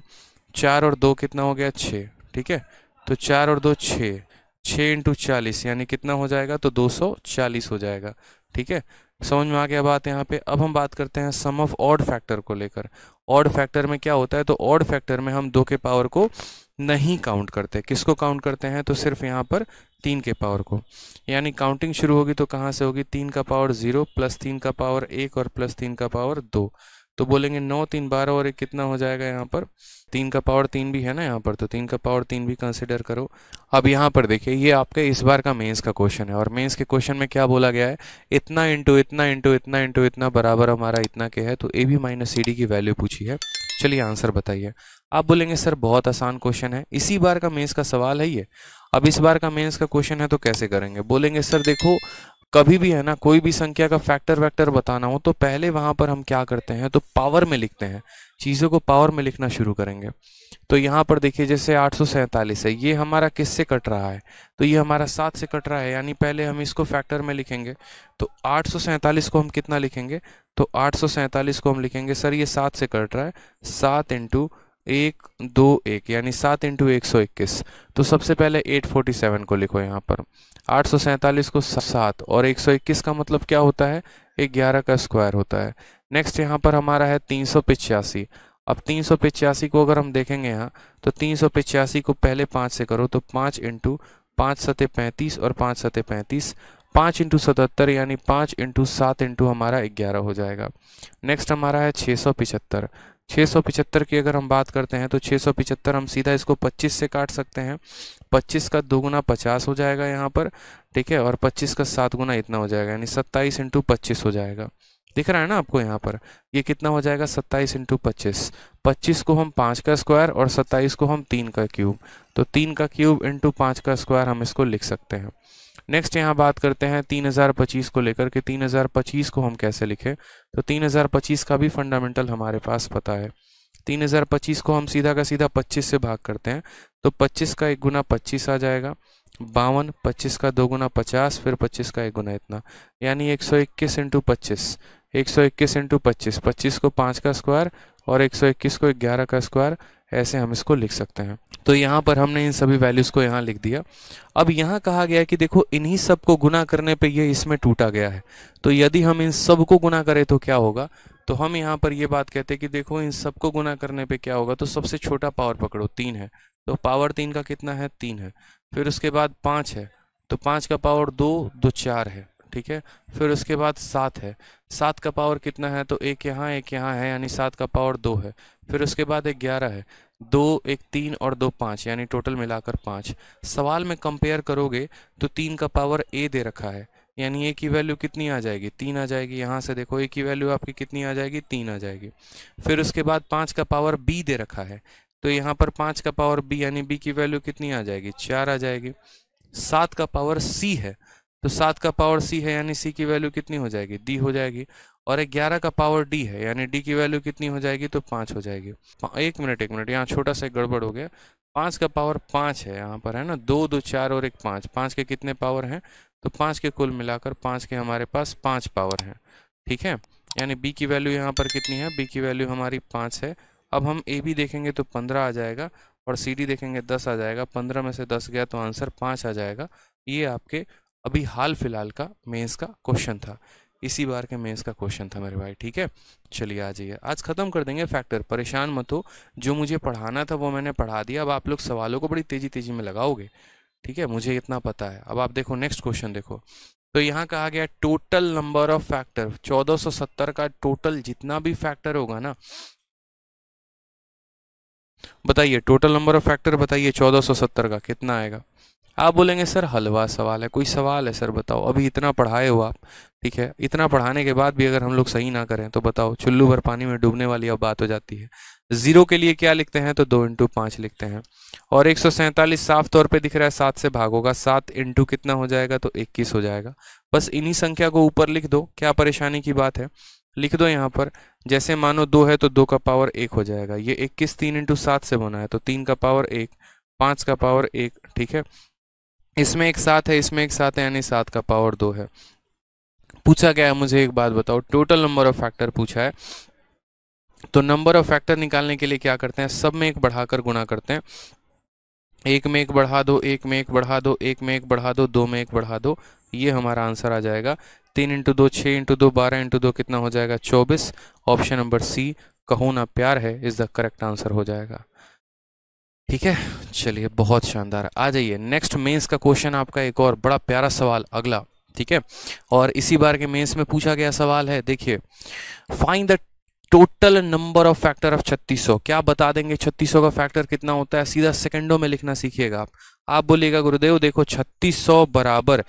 चार और दो कितना हो गया छः ठीक है तो चार और दो छः छः इंटू चालीस यानी कितना हो जाएगा तो दो सौ चालीस हो जाएगा ठीक है समझ में आ गया बात यहाँ पे अब हम बात करते हैं सम ऑफ ऑड फैक्टर को लेकर ऑड फैक्टर में क्या होता है तो ऑड फैक्टर में हम दो के पावर को नहीं काउंट करते किसको काउंट करते हैं तो सिर्फ यहाँ पर तीन के पावर को यानी काउंटिंग शुरू होगी तो कहाँ से होगी तीन का पावर जीरो प्लस तीन का पावर एक और प्लस तीन का पावर दो तो बोलेंगे नौ तीन बारह और एक कितना हो जाएगा यहाँ पर तीन का पावर तीन भी है ना यहाँ पर तो तीन का पावर तीन भी कंसिडर करो अब यहाँ पर देखिए ये आपके इस बार का मेंस का क्वेश्चन है और मेंस के क्वेश्चन में क्या बोला गया है इतना इंटू इतना इंटू इतना इंटू इतना बराबर हमारा इतना के है तो A B minus C D की वैल्यू पूछी है चलिए आंसर बताइए आप बोलेंगे सर बहुत आसान क्वेश्चन है इसी बार का मेंस का सवाल है ये अब इस बार का मेंस का क्वेश्चन है तो कैसे करेंगे बोलेंगे सर देखो कभी भी है ना कोई भी संख्या का फैक्टर वैक्टर बताना हो तो पहले वहां पर हम क्या करते हैं तो पावर में लिखते हैं चीज़ों को पावर में लिखना शुरू करेंगे तो यहाँ पर देखिए जैसे आठ है ये हमारा किस से कट रहा है तो ये हमारा सात से कट रहा है यानी पहले हम इसको फैक्टर में लिखेंगे तो आठ को हम कितना लिखेंगे तो आठ को हम लिखेंगे सर ये सात से कट रहा है सात इंटू एक दो एक यानी सात इंटू एक सौ इक्कीस तो सबसे पहले एट फोर्टी सेवन को लिखो यहाँ पर आठ सौ सैंतालीस को सात और एक सौ इक्कीस का मतलब क्या होता है एक ग्यारह का स्क्वायर होता है नेक्स्ट यहाँ पर हमारा है तीन सौ पिचासी अब तीन सौ पिचासी को अगर हम देखेंगे यहाँ तो तीन सौ पिचासी को पहले पाँच से करो तो पाँच इंटू पाँच सते पैंतीस और पाँच सते पैंतीस पाँच इंटू सतहत्तर यानी पाँच इंटू सात इंटू हमारा ग्यारह हो जाएगा नेक्स्ट हमारा है छः सौ पिचहत्तर 675 की अगर हम बात करते हैं तो 675 हम सीधा इसको 25 से काट सकते हैं 25 का दोगुना 50 हो जाएगा यहाँ पर ठीक है और 25 का सात गुना इतना हो जाएगा यानी 27 इंटू पच्चीस हो जाएगा दिख रहा है ना आपको यहाँ पर ये कितना हो जाएगा 27 इंटू पच्चीस पच्चीस को हम पाँच का स्क्वायर और 27 को हम तीन का क्यूब तो तीन का क्यूब इंटू पाँच का स्क्वायर हम इसको लिख सकते हैं नेक्स्ट यहाँ बात करते हैं तीन हज़ार पच्चीस को लेकर के तीन हज़ार पच्चीस को हम कैसे लिखें तो तीन हजार पच्चीस का भी फंडामेंटल हमारे पास पता है तीन हज़ार पच्चीस को हम सीधा का सीधा पच्चीस से भाग करते हैं तो पच्चीस का एक गुना पच्चीस आ जाएगा बावन पच्चीस का दो गुना पचास फिर पच्चीस का एक गुना इतना यानी एक सौ इक्कीस इंटू पच्चीस एक सौ इक्कीस इंटू पच्चीस पच्चीस को पाँच का स्क्वायर और एक सौ इक्कीस को ग्यारह का स्क्वायर ऐसे हम इसको लिख सकते हैं तो यहाँ पर हमने इन सभी वैल्यूज़ को यहाँ लिख दिया अब यहाँ कहा गया कि देखो इन्हीं सब को गुना करने पे ये इसमें टूटा गया है तो यदि हम इन सब को गुना करें तो क्या होगा तो हम यहाँ पर ये बात कहते हैं कि देखो इन सब को गुना करने पे क्या होगा तो सबसे छोटा पावर पकड़ो तीन है तो पावर तीन का कितना है तीन है फिर उसके बाद पाँच है तो पाँच का पावर दो दो चार है ठीक है फिर उसके बाद सात है सात का पावर कितना है तो एक यहाँ एक यहाँ है यानी सात का पावर दो है फिर उसके बाद एक ग्यारह है दो एक तीन और दो पाँच यानी टोटल मिलाकर पाँच सवाल में कंपेयर करोगे तो तीन का पावर ए दे रखा है यानी ए की वैल्यू कितनी आ जाएगी तीन आ जाएगी यहाँ से देखो ए की वैल्यू आपकी कितनी आ जाएगी तीन आ जाएगी फिर उसके बाद पाँच का पावर बी दे रखा है तो यहाँ पर पाँच का पावर बी यानी बी की वैल्यू कितनी आ जाएगी चार आ जाएगी सात का पावर सी है तो सात का पावर सी है यानी सी की वैल्यू कितनी हो जाएगी डी हो जाएगी और ग्यारह का पावर डी है यानी डी की वैल्यू कितनी हो जाएगी तो पाँच हो जाएगी एक मिनट एक मिनट यहाँ छोटा सा गड़बड़ हो गया पाँच का पावर पाँच है यहाँ पर है ना दो दो चार और एक पाँच पाँच के कितने पावर हैं तो पाँच के कुल मिलाकर पाँच के हमारे पास पाँच पावर हैं ठीक है यानी बी की वैल्यू यहाँ पर कितनी है बी की वैल्यू हमारी पाँच है अब हम ए बी देखेंगे तो पंद्रह आ जाएगा और सी डी देखेंगे दस आ जाएगा पंद्रह में से दस गया तो आंसर पाँच आ जाएगा ये आपके अभी हाल फिलहाल का मेंस का क्वेश्चन था इसी बार के मेंस का क्वेश्चन था मेरे भाई ठीक है चलिए आ जाइए आज ख़त्म कर देंगे फैक्टर परेशान मत हो जो मुझे पढ़ाना था वो मैंने पढ़ा दिया अब आप लोग सवालों को बड़ी तेज़ी तेज़ी में लगाओगे ठीक है मुझे इतना पता है अब आप देखो नेक्स्ट क्वेश्चन देखो तो यहाँ कहा गया टोटल नंबर ऑफ फैक्टर चौदह का टोटल जितना भी फैक्टर होगा ना बताइए टोटल नंबर ऑफ फैक्टर बताइए 1470 का कितना आएगा आप बोलेंगे सर हलवा सवाल है कोई सवाल है सर बताओ अभी इतना पढ़ाए हो आप ठीक है इतना पढ़ाने के बाद भी अगर हम लोग सही ना करें तो बताओ चुल्लू भर पानी में डूबने वाली अब बात हो जाती है ज़ीरो के लिए क्या लिखते हैं तो दो इंटू पाँच लिखते हैं और एक सौ सैंतालीस साफ तौर पे दिख रहा है सात से भाग होगा सात इंटू कितना हो जाएगा तो इक्कीस हो जाएगा बस इन्हीं संख्या को ऊपर लिख दो क्या परेशानी की बात है लिख दो यहाँ पर जैसे मानो दो है तो दो का पावर एक हो जाएगा ये इक्कीस तीन इंटू सात से बना है तो तीन का पावर एक पाँच का पावर एक ठीक है इसमें एक साथ है इसमें एक साथ है यानी सात का पावर दो है पूछा गया है मुझे एक बात बताओ टोटल नंबर ऑफ फैक्टर पूछा है तो नंबर ऑफ फैक्टर निकालने के लिए क्या करते हैं सब में एक बढ़ाकर गुणा करते हैं एक में एक बढ़ा दो एक में एक बढ़ा दो एक में एक बढ़ा दो दो में एक बढ़ा दो ये हमारा आंसर आ जाएगा तीन इंटू दो छः इंटू दो बारह इंटू दो कितना हो जाएगा चौबीस ऑप्शन नंबर सी कहो ना प्यार है इज़ द करेक्ट आंसर हो जाएगा ठीक है चलिए बहुत शानदार आ जाइए नेक्स्ट मेंस का क्वेश्चन आपका एक और बड़ा प्यारा सवाल अगला ठीक है और इसी बार के मेंस में पूछा गया सवाल है देखिए find the total number of factor of 3600 क्या बता देंगे 3600 का फैक्टर कितना होता है सीधा सेकंडों में लिखना सीखिएगा आप आप बोलिएगा गुरुदेव देखो 3600 बराबर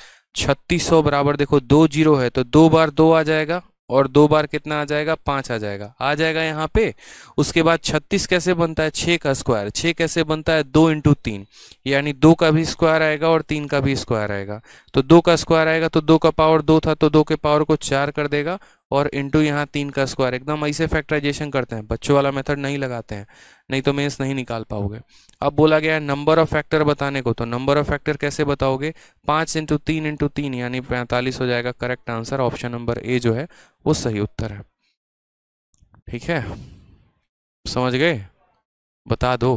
3600 बराबर देखो दो जीरो है तो दो बार दो आ जाएगा और दो बार कितना आ जाएगा पाँच आ जाएगा आ जाएगा यहाँ पे उसके बाद छत्तीस कैसे बनता है छः का स्क्वायर छः कैसे बनता है दो इंटू तीन यानी दो का भी स्क्वायर आएगा और तीन का भी स्क्वायर आएगा तो दो का स्क्वायर आएगा तो दो का पावर दो था तो दो के पावर को चार कर देगा और इंटू यहाँ तीन का स्क्वायर एकदम ऐसे फैक्टराइजेशन करते हैं बच्चों वाला मेथड नहीं लगाते हैं नहीं तो मेंस नहीं निकाल पाओगे अब बोला गया है नंबर ऑफ फैक्टर बताने को तो नंबर ऑफ फैक्टर कैसे बताओगे पाँच इंटू तीन इंटू तीन यानी पैंतालीस हो जाएगा correct answer option number A जो है वो सही उत्तर है ठीक है समझ गए बता दो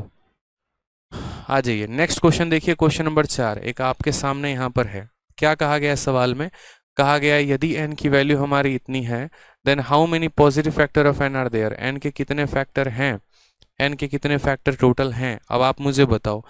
आ जाइए नेक्स्ट क्वेश्चन देखिए क्वेश्चन नंबर चार एक आपके सामने यहाँ पर है क्या कहा गया सवाल में कहा गया यदि एन की वैल्यू हमारी इतनी है then how many positive factor of N are there N के कितने फैक्टर हैं एन के कितने फैक्टर टोटल हैं अब आप मुझे बताओ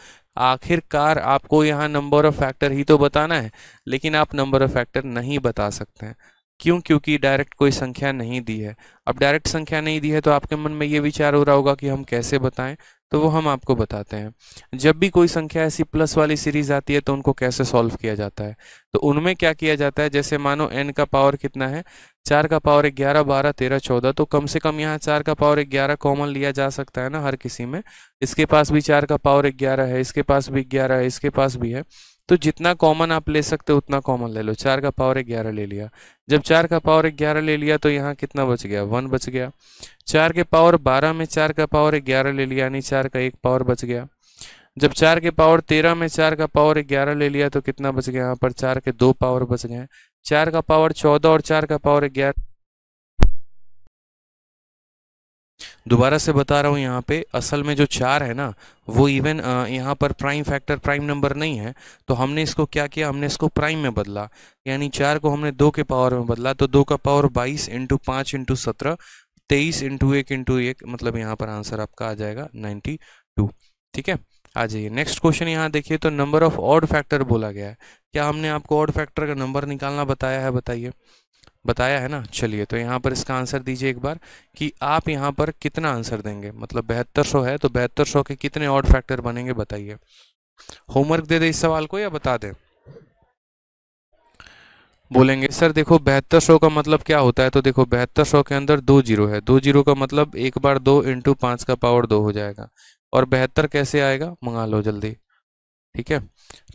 आखिरकार आपको यहाँ नंबर ऑफ फैक्टर ही तो बताना है लेकिन आप नंबर ऑफ फैक्टर नहीं बता सकते हैं क्यों क्योंकि डायरेक्ट कोई संख्या नहीं दी है अब डायरेक्ट संख्या नहीं दी है तो आपके मन में ये विचार हो रहा होगा कि हम कैसे बताएं तो वो हम आपको बताते हैं जब भी कोई संख्या ऐसी प्लस वाली सीरीज आती है तो उनको कैसे सॉल्व किया जाता है तो उनमें क्या किया जाता है जैसे मानो एन का पावर कितना है चार का पावर ग्यारह बारह तेरह चौदह तो कम से कम यहाँ चार का पावर ग्यारह कॉमन लिया जा सकता है ना हर किसी में इसके पास भी चार का पावर ग्यारह है इसके पास भी ग्यारह है इसके पास भी है तो जितना कॉमन आप ले सकते हो उतना कॉमन ले लो चार का पावर ग्यारह ले लिया जब चार का पावर ग्यारह ले लिया तो यहाँ कितना बच गया वन बच गया चार के पावर बारह में चार का पावर ग्यारह ले लिया यानी चार का एक पावर बच गया जब चार के पावर तेरह में चार का पावर ग्यारह ले लिया तो कितना बच गया यहाँ पर चार के दो पावर बच गए चार का पावर चौदह और चार का पावर ग्यारह दोबारा से बता रहा हूँ यहाँ पे असल में जो चार है ना वो इवन यहाँ पर प्राइम फैक्टर प्राइम नंबर नहीं है तो हमने इसको क्या किया हमने इसको प्राइम में बदला यानी चार को हमने दो के पावर में बदला तो दो का पावर बाईस इंटू पाँच इंटू सत्रह तेईस इंटू एक इंटू एक मतलब यहाँ पर आंसर आपका आ जाएगा नाइन्टी टू ठीक है आ जाइए नेक्स्ट क्वेश्चन यहाँ देखिए तो नंबर ऑफ ऑड फैक्टर बोला गया है क्या हमने आपको ऑड फैक्टर का नंबर निकालना बताया है बताइए बताया है ना चलिए तो यहाँ पर इसका आंसर दीजिए एक बार कि आप यहाँ पर कितना आंसर देंगे मतलब बहत्तर सौ है तो बहत्तर सौ के कितने ऑड फैक्टर बनेंगे बताइए होमवर्क दे दे इस सवाल को या बता दें बोलेंगे सर देखो बहत्तर सौ का मतलब क्या होता है तो देखो बहत्तर सौ के अंदर दो जीरो है दो जीरो का मतलब एक बार दो इंटू पांच का पावर दो हो जाएगा और बेहतर कैसे आएगा मंगा लो जल्दी ठीक है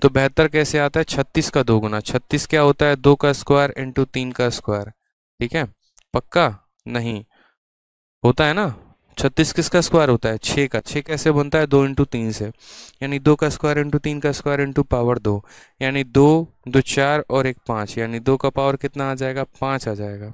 तो बेहतर कैसे आता है छत्तीस का दो गुना छत्तीस क्या होता है दो का स्क्वायर इंटू तीन का स्क्वायर ठीक है पक्का नहीं होता है ना छत्तीस किसका स्क्वायर होता है छः का छः कैसे बनता है दो इंटू तीन से यानी दो का स्क्वायर इंटू तीन का स्क्वायर इंटू पावर दो यानी दो दो चार और एक पाँच यानी दो का पावर कितना आ जाएगा पाँच आ जाएगा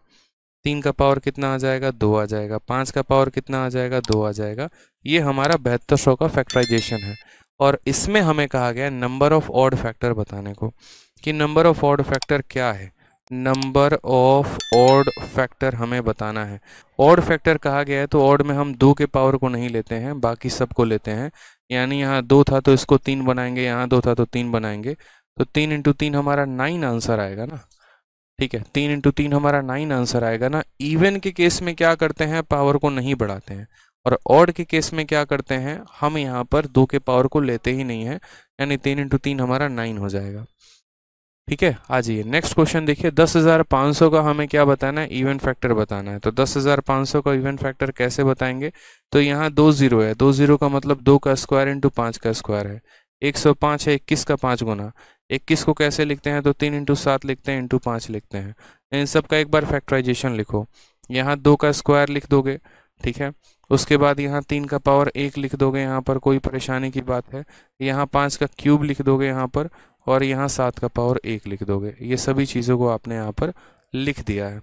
तीन का पावर कितना आ जाएगा दो आ जाएगा पाँच का पावर कितना आ जाएगा दो आ जाएगा ये हमारा बहत्तर सौ का फैक्ट्राइजेशन है और इसमें हमें कहा गया नंबर ऑफ ऑड फैक्टर बताने को कि नंबर ऑफ ऑड फैक्टर क्या है नंबर ऑफ ऑड फैक्टर हमें बताना है ऑड फैक्टर कहा गया है तो ऑड में हम दो के पावर को नहीं लेते हैं बाकी सब को लेते हैं यानी यहाँ दो था तो इसको तीन बनाएंगे यहाँ दो था तो तीन बनाएंगे तो तीन इंटू तीन हमारा नाइन आंसर आएगा ना ठीक है तीन इंटू तीन हमारा नाइन आंसर आएगा ना इवन के केस में क्या करते हैं पावर को नहीं बढ़ाते हैं और ऑड के केस में क्या करते हैं हम यहाँ पर दो के पावर को लेते ही नहीं है यानी तीन इंटू तीन हमारा नाइन हो जाएगा ठीक है आ जाइए नेक्स्ट क्वेश्चन देखिए दस हज़ार पाँच सौ का हमें क्या बताना है इवेंट फैक्टर बताना है तो दस हज़ार पाँच सौ का इवेंट फैक्टर कैसे बताएंगे तो यहाँ दो जीरो है दो जीरो का मतलब दो का स्क्वायर इंटू पाँच का स्क्वायर है एक सौ पाँच है इक्कीस का पाँच गुना इक्कीस को कैसे लिखते हैं तो तीन इंटू सात लिखते हैं इंटू पाँच लिखते हैं इन सब का एक बार फैक्टराइजेशन लिखो यहाँ दो का स्क्वायर लिख दोगे ठीक है उसके बाद यहाँ तीन का पावर एक लिख दोगे यहाँ पर कोई परेशानी की बात है यहाँ पाँच का क्यूब लिख दोगे यहाँ पर और यहाँ सात का पावर एक लिख दोगे ये सभी चीज़ों को आपने यहाँ पर लिख दिया है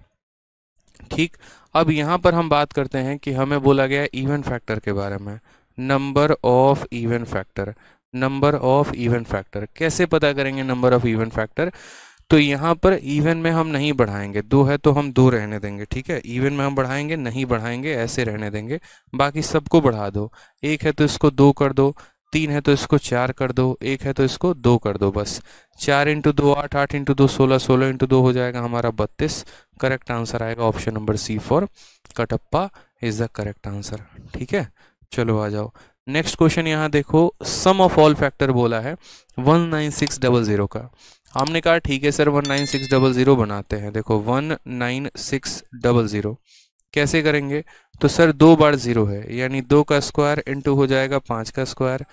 ठीक अब यहाँ पर हम बात करते हैं कि हमें बोला गया इवन फैक्टर के बारे में number of even factor number of even factor कैसे पता करेंगे नंबर ऑफ इवन फैक्टर तो यहाँ पर इवन में हम नहीं बढ़ाएंगे दो है तो हम दो रहने देंगे ठीक है इवन में हम बढ़ाएंगे नहीं बढ़ाएंगे ऐसे रहने देंगे बाकी सबको बढ़ा दो एक है तो इसको दो कर दो तीन है तो इसको चार कर दो एक है तो इसको दो कर दो बस चार इंटू दो आठ आठ इंटू दो सोलह सोलह इंटू दो हो जाएगा हमारा बत्तीस करेक्ट आंसर आएगा option number C for Kattappa is the correct answer ठीक है चलो आ जाओ नेक्स्ट क्वेश्चन यहाँ देखो सम ऑफ ऑल फैक्टर बोला है one nine six double zero का हमने कहा ठीक है sir one nine six double zero बनाते हैं देखो one nine six double zero कैसे करेंगे तो सर दो बार ज़ीरो है यानी दो का स्क्वायर इंटू हो जाएगा पाँच का स्क्वायर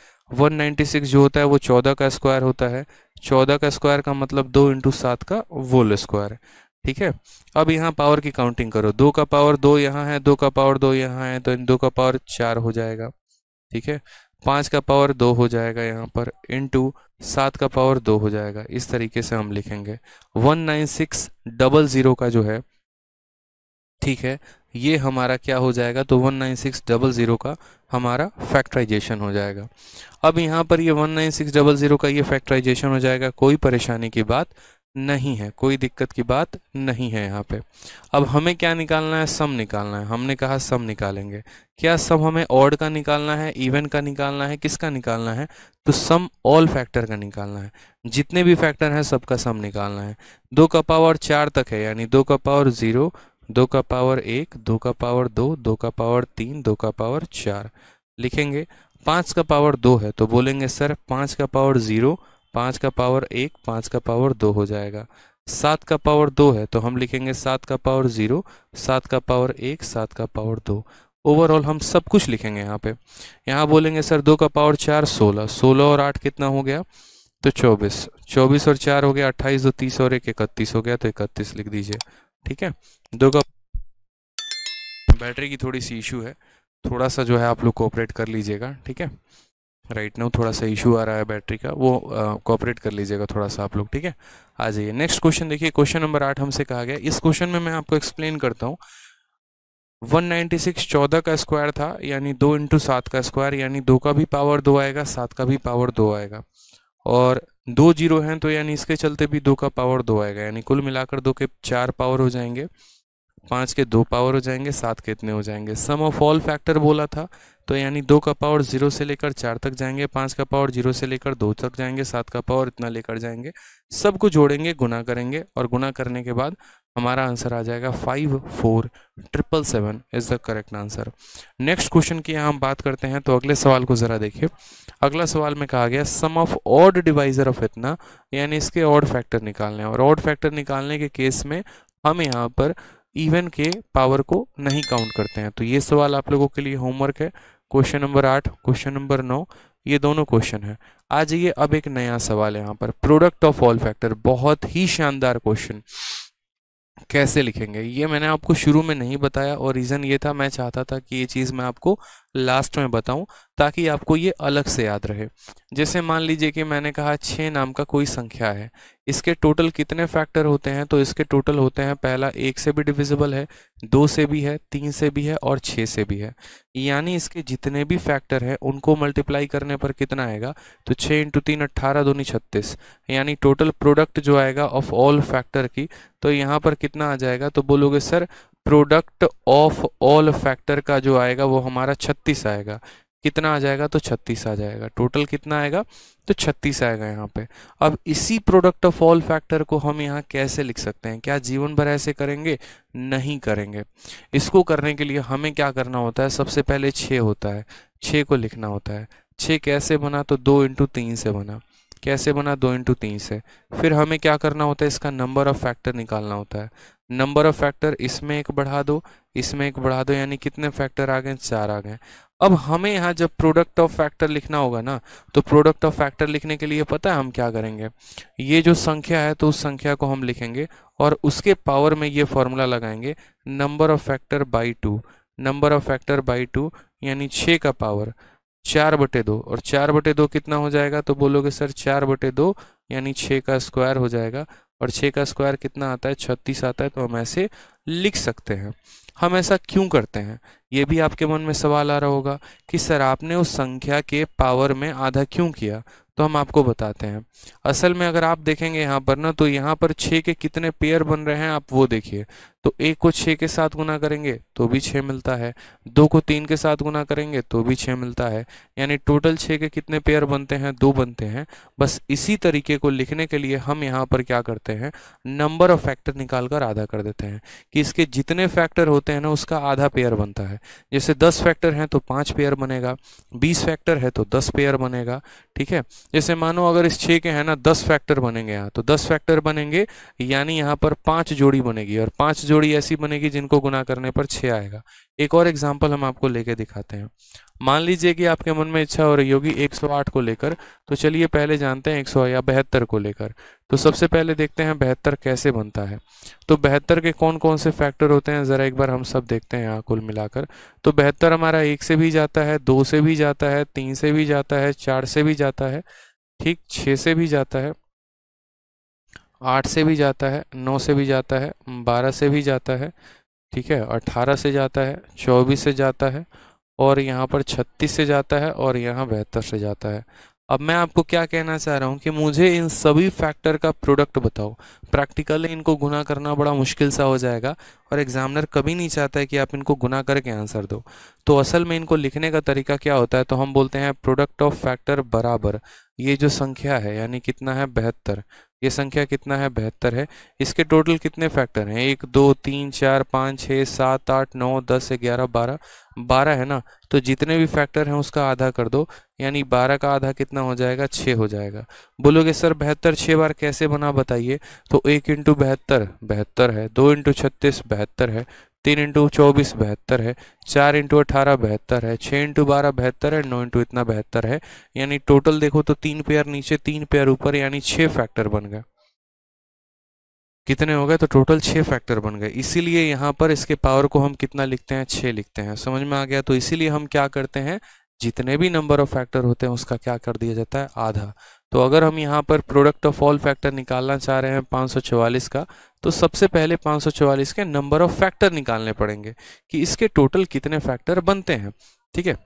वन नाइन्टी सिक्स जो होता है वो चौदह का स्क्वायर होता है चौदह का स्क्वायर का मतलब दो इंटू सात का वोल स्क्वायर ठीक है अब यहाँ पावर की काउंटिंग करो दो का पावर दो यहाँ है दो का पावर दो यहाँ है तो इन दो का पावर चार हो जाएगा ठीक है पाँच का पावर दो हो जाएगा यहाँ पर इंटू सात का पावर दो हो जाएगा इस तरीके से हम लिखेंगे one nine six double zero का जो है ठीक है ये हमारा क्या हो जाएगा तो one nine six double zero का हमारा फैक्टराइजेशन हो जाएगा अब यहाँ पर ये one nine six double zero का ये फैक्टराइजेशन हो जाएगा कोई परेशानी की बात नहीं है कोई दिक्कत की बात नहीं है यहाँ पे अब हमें क्या निकालना है सम निकालना है हमने कहा सम निकालेंगे क्या सम हमें ऑड का निकालना है इवन का निकालना है किसका निकालना है तो सम ऑल फैक्टर का निकालना है जितने भी फैक्टर हैं सबका सम निकालना है दो का पावर चार तक है यानी दो का पावर जीरो दो का पावर एक दो का पावर दो दो का पावर तीन दो का पावर चार लिखेंगे पाँच का पावर दो है तो बोलेंगे सर पाँच का पावर जीरो पाँच का पावर एक पाँच का पावर दो हो जाएगा सात का पावर दो है तो हम लिखेंगे सात का पावर जीरो सात का पावर एक सात का पावर दो ओवरऑल हम सब कुछ लिखेंगे यहाँ पे यहाँ बोलेंगे सर दो का पावर चार सोलह सोलह और आठ कितना हो गया तो चौबीस चौबीस और चार हो गया अट्ठाईस दो तो तीस और एक इकतीस हो गया तो इकतीस लिख दीजिए ठीक है दो का बैटरी की थोड़ी सी इशू है थोड़ा सा जो है आप लोग कोऑपरेट कर लीजिएगा ठीक है राइट नाउ थोड़ा सा इशू आ रहा है बैटरी का वो कॉपरेट कर लीजिएगा थोड़ा सा आप लोग ठीक है आ जाइए नेक्स्ट क्वेश्चन देखिए क्वेश्चन नंबर आठ हमसे कहा गया इस क्वेश्चन में मैं आपको एक्सप्लेन करता हूँ 196 चौदह का स्क्वायर था यानी दो इंटू सात का स्क्वायर यानी दो का भी पावर दो आएगा सात का भी पावर दो आएगा और दो जीरो हैं तो यानी इसके चलते भी दो का पावर दो आएगा यानी कुल मिलाकर दो के चार पावर हो जाएंगे पाँच के दो पावर हो जाएंगे सात के इतने हो जाएंगे सम ऑफ ऑल फैक्टर बोला था तो यानी दो का पावर जीरो से लेकर चार तक जाएंगे पाँच का पावर जीरो से लेकर दो तक जाएंगे सात का पावर इतना लेकर जाएंगे सबको जोड़ेंगे गुना करेंगे और गुना करने के बाद हमारा आंसर आ जाएगा five four triple seven is the correct answer next question की हम बात करते हैं तो अगले सवाल को जरा देखिए अगला सवाल में कहा गया sum of odd divisor of इतना यानी इसके ऑड फैक्टर निकालने और ऑड फैक्टर निकालने के केस में हम यहाँ पर इवन के पावर को नहीं काउंट करते हैं तो ये सवाल आप लोगों के लिए होमवर्क है क्वेश्चन नंबर आठ क्वेश्चन नंबर नौ ये दोनों क्वेश्चन है आ जाइए अब एक नया सवाल है यहाँ पर प्रोडक्ट ऑफ ऑल फैक्टर बहुत ही शानदार क्वेश्चन कैसे लिखेंगे ये मैंने आपको शुरू में नहीं बताया और रीज़न ये था मैं चाहता था कि ये चीज़ मैं आपको लास्ट में बताऊं ताकि आपको ये अलग से याद रहे जैसे मान लीजिए कि मैंने कहा छः नाम का कोई संख्या है इसके टोटल कितने फैक्टर होते हैं तो इसके टोटल होते हैं पहला एक से भी डिविजिबल है दो से भी है तीन से भी है और छः से भी है यानी इसके जितने भी फैक्टर हैं उनको मल्टीप्लाई करने पर कितना आएगा तो छः इंटू तीन अट्ठारह दोनी छत्तीस यानी टोटल प्रोडक्ट जो आएगा ऑफ ऑल फैक्टर की तो यहाँ पर कितना आ जाएगा तो बोलोगे sir product of all factor का जो आएगा वो हमारा छत्तीस आएगा कितना आ जाएगा तो छत्तीस आ जाएगा टोटल कितना आएगा तो छत्तीस आएगा यहाँ पे अब इसी प्रोडक्ट ऑफ ऑल फैक्टर को हम यहाँ कैसे लिख सकते हैं क्या जीवन भर ऐसे करेंगे नहीं करेंगे इसको करने के लिए हमें क्या करना होता है सबसे पहले छः होता है छः को लिखना होता है छः कैसे बना तो दो इंटू तीन से बना कैसे बना दो इंटू तीन से फिर हमें क्या करना होता है इसका नंबर ऑफ फैक्टर निकालना होता है नंबर ऑफ फैक्टर इसमें एक बढ़ा दो इसमें एक बढ़ा दो यानी कितने फैक्टर आ गए चार आ गए अब हमें यहाँ जब प्रोडक्ट ऑफ फैक्टर लिखना होगा ना तो प्रोडक्ट ऑफ फैक्टर लिखने के लिए पता है हम क्या करेंगे ये जो संख्या है तो उस संख्या को हम लिखेंगे और उसके पावर में ये फॉर्मूला लगाएंगे number of factor by two number of factor by two यानी छः का पावर चार बटे दो और चार बटे दो कितना हो जाएगा तो बोलोगे सर चार बटे दो यानी छः का स्क्वायर हो जाएगा और छः का स्क्वायर कितना आता है छत्तीस आता है तो हम ऐसे लिख सकते हैं हम ऐसा क्यों करते हैं ये भी आपके मन में सवाल आ रहा होगा कि सर आपने उस संख्या के पावर में आधा क्यों किया तो हम आपको बताते हैं असल में अगर आप देखेंगे यहाँ पर ना तो यहाँ पर छः के कितने पेयर बन रहे हैं आप वो देखिए तो एक को छः के साथ गुना करेंगे तो भी छः मिलता है दो को तीन के साथ गुना करेंगे तो भी छः मिलता है यानी टोटल छः के कितने पेयर बनते हैं दो बनते हैं बस इसी तरीके को लिखने के लिए हम यहाँ पर क्या करते हैं नंबर ऑफ फैक्टर निकाल कर आधा कर देते हैं कि इसके जितने फैक्टर होते हैं ना उसका आधा पेयर बनता है जैसे दस फैक्टर हैं तो पाँच पेयर बनेगा बीस फैक्टर है तो दस पेयर बनेगा ठीक है जैसे मानो अगर इस छः के हैं ना दस फैक्टर बनेंगे यहाँ तो दस फैक्टर बनेंगे यानी यहाँ पर पाँच जोड़ी बनेगी और पाँच जोड़ी ऐसी बनेगी जिनको गुना करने पर छः आएगा एक और एग्जाम्पल हम आपको लेके दिखाते हैं मान लीजिए कि आपके मन में इच्छा हो रही होगी 108 को लेकर तो चलिए पहले जानते हैं 100 या बहत्तर को लेकर तो सबसे पहले देखते हैं बहत्तर कैसे बनता है तो बहत्तर के कौन कौन से फैक्टर होते हैं ज़रा एक बार हम सब देखते हैं यहाँ कुल मिलाकर तो बहत्तर हमारा एक से भी जाता है दो से भी जाता है तीन से भी जाता है चार से भी जाता है ठीक छः से भी जाता है आठ से भी जाता है नौ से भी जाता है बारह से भी जाता है ठीक है अट्ठारह से जाता है चौबीस से जाता है और यहाँ पर छत्तीस से जाता है और यहाँ बहत्तर से जाता है अब मैं आपको क्या कहना चाह रहा हूँ कि मुझे इन सभी फैक्टर का प्रोडक्ट बताओ प्रैक्टिकली इनको गुना करना बड़ा मुश्किल सा हो जाएगा और एग्जामिनर कभी नहीं चाहता है कि आप इनको गुना करके आंसर दो तो असल में इनको लिखने का तरीका क्या होता है तो हम बोलते हैं प्रोडक्ट ऑफ फैक्टर बराबर ये जो संख्या है यानी कितना है बहत्तर ये संख्या कितना है बेहतर है इसके टोटल कितने फैक्टर हैं एक दो तीन चार पाँच छः सात आठ नौ दस ग्यारह बारह बारह है ना तो जितने भी फैक्टर हैं उसका आधा कर दो यानी बारह का आधा कितना हो जाएगा छः हो जाएगा बोलोगे सर बेहतर छः बार कैसे बना बताइए तो एक इंटू बहत्तर बहत्तर है दो इंटू छत्तीस बहत्तर है तीन इंटू चौबीस बेहतर है चार इंटू अठारह बहत्तर है छः इंटू बारह बेहतर है नौ इंटू इतना बेहतर है यानी टोटल देखो तो तीन पेयर नीचे तीन पेयर ऊपर यानी छः फैक्टर बन गए कितने हो गए तो टोटल छः फैक्टर बन गए इसीलिए यहाँ पर इसके पावर को हम कितना लिखते हैं छः लिखते हैं समझ में आ गया तो इसीलिए हम क्या करते हैं जितने भी नंबर ऑफ फैक्टर होते हैं उसका क्या कर दिया जाता है आधा तो अगर हम यहाँ पर प्रोडक्ट ऑफ ऑल फैक्टर निकालना चाह रहे हैं पाँच का तो सबसे पहले 544 के नंबर ऑफ फैक्टर निकालने पड़ेंगे कि इसके टोटल कितने फैक्टर बनते हैं ठीक है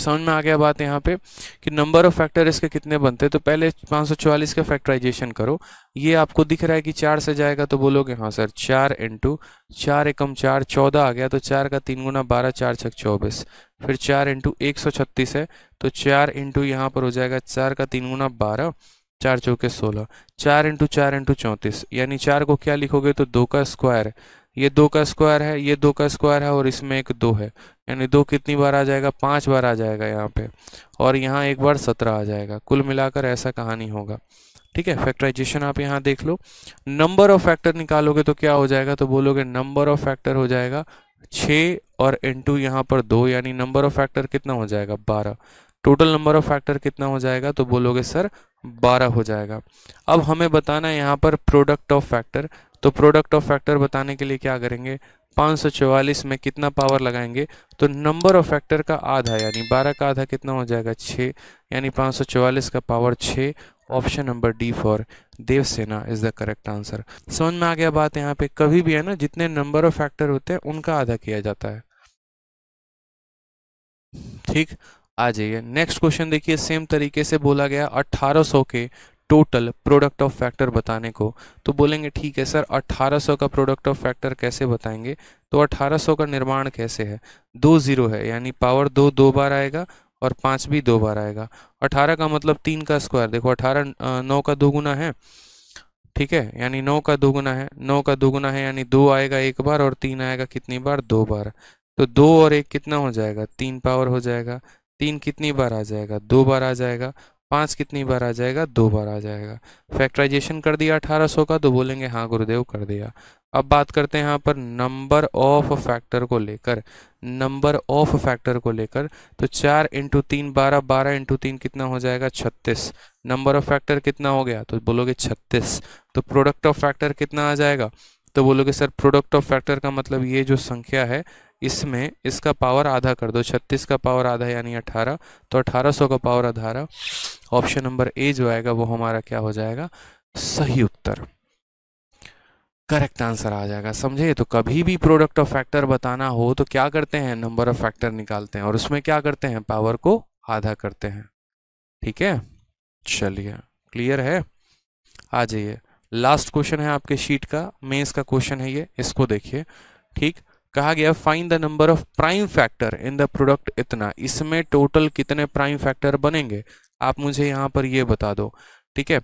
समझ में आ गया बात यहाँ पे कि नंबर ऑफ फैक्टर इसके कितने बनते हैं तो पहले 544 का फैक्टराइजेशन करो ये आपको दिख रहा है कि चार से जाएगा तो बोलोगे हाँ सर चार इंटू चार एकम चार चौदह आ गया तो चार का तीन गुना बारह चार छः चौबीस फिर चार इंटू एक सौ छत्तीस है तो चार इंटू यहाँ पर हो जाएगा चार का तीन गुना बारह चार चौके सोलह चार इंटू चार इंटू चौंतीस यानी चार को क्या लिखोगे तो दो का स्क्वायर ये दो का स्क्वायर है ये दो का स्क्वायर है और इसमें एक दो है यानी दो कितनी बार आ जाएगा पांच बार आ जाएगा यहाँ पे और यहाँ एक बार सत्रह आ जाएगा कुल मिलाकर ऐसा कहानी होगा ठीक है फैक्टराइजेशन आप यहाँ देख लो नंबर ऑफ फैक्टर निकालोगे तो क्या हो जाएगा तो बोलोगे नंबर ऑफ फैक्टर हो जाएगा छ और इंटू यहाँ पर दो यानी नंबर ऑफ फैक्टर कितना हो जाएगा बारह टोटल नंबर ऑफ फैक्टर कितना हो जाएगा तो बोलोगे सर बारह हो जाएगा अब हमें बताना है यहाँ पर प्रोडक्ट ऑफ फैक्टर तो प्रोडक्ट ऑफ फैक्टर बताने के लिए क्या करेंगे 544 में कितना पावर लगाएंगे तो नंबर ऑफ फैक्टर का आधा यानी 12 का आधा कितना हो जाएगा 6 यानी 544 का power 6 option number D for Devasena is the correct answer समझ में आ गया बात यहाँ पे कभी भी है ना जितने नंबर ऑफ फैक्टर होते हैं उनका आधा किया जाता है ठीक आ जाइए नेक्स्ट क्वेश्चन देखिए सेम तरीके से बोला गया 1800 के टोटल प्रोडक्ट ऑफ फैक्टर बताने को तो बोलेंगे ठीक है सर 1800 का प्रोडक्ट ऑफ फैक्टर कैसे बताएंगे तो 1800 का निर्माण कैसे है दो जीरो है यानी पावर दो दो बार आएगा और पाँच भी दो बार आएगा अठारह का मतलब तीन का स्क्वायर देखो अठारह नौ का दो गुना है ठीक है यानी नौ का दो गुना है नौ का दो गुना है यानी दो आएगा एक बार और तीन आएगा कितनी बार दो बार तो दो और एक कितना हो जाएगा तीन पावर हो जाएगा तीन कितनी बार आ जाएगा दो बार आ जाएगा पाँच कितनी बार आ जाएगा दो बार आ जाएगा फैक्टराइजेशन कर दिया सौ का तो बोलेंगे हाँ गुरुदेव कर दिया अब बात करते हैं यहाँ पर नंबर ऑफ फैक्टर को लेकर नंबर ऑफ फैक्टर को लेकर तो चार इंटू तीन बारह बारह इंटू तीन कितना हो जाएगा छत्तीस नंबर ऑफ फैक्टर कितना हो गया तो बोलोगे छत्तीस तो प्रोडक्ट ऑफ फैक्टर कितना आ जाएगा तो बोलोगे सर प्रोडक्ट ऑफ फैक्टर का मतलब ये जो संख्या है इसमें इसका पावर आधा कर दो छत्तीस का पावर आधा यानी अठारह तो अठारह सौ का पावर अठारह ऑप्शन नंबर ए जो आएगा वो हमारा क्या हो जाएगा सही उत्तर करेक्ट आंसर आ जाएगा समझे तो कभी भी प्रोडक्ट ऑफ फैक्टर बताना हो तो क्या करते हैं नंबर ऑफ फैक्टर निकालते हैं और उसमें क्या करते हैं पावर को आधा करते हैं ठीक है चलिए क्लियर है आ जाइए लास्ट क्वेश्चन है आपके शीट का मेंस का क्वेश्चन है ये इसको देखिए ठीक कहा गया find the number of prime factor in the product इतना इसमें टोटल कितने प्राइम फैक्टर बनेंगे आप मुझे यहाँ पर ये बता दो ठीक है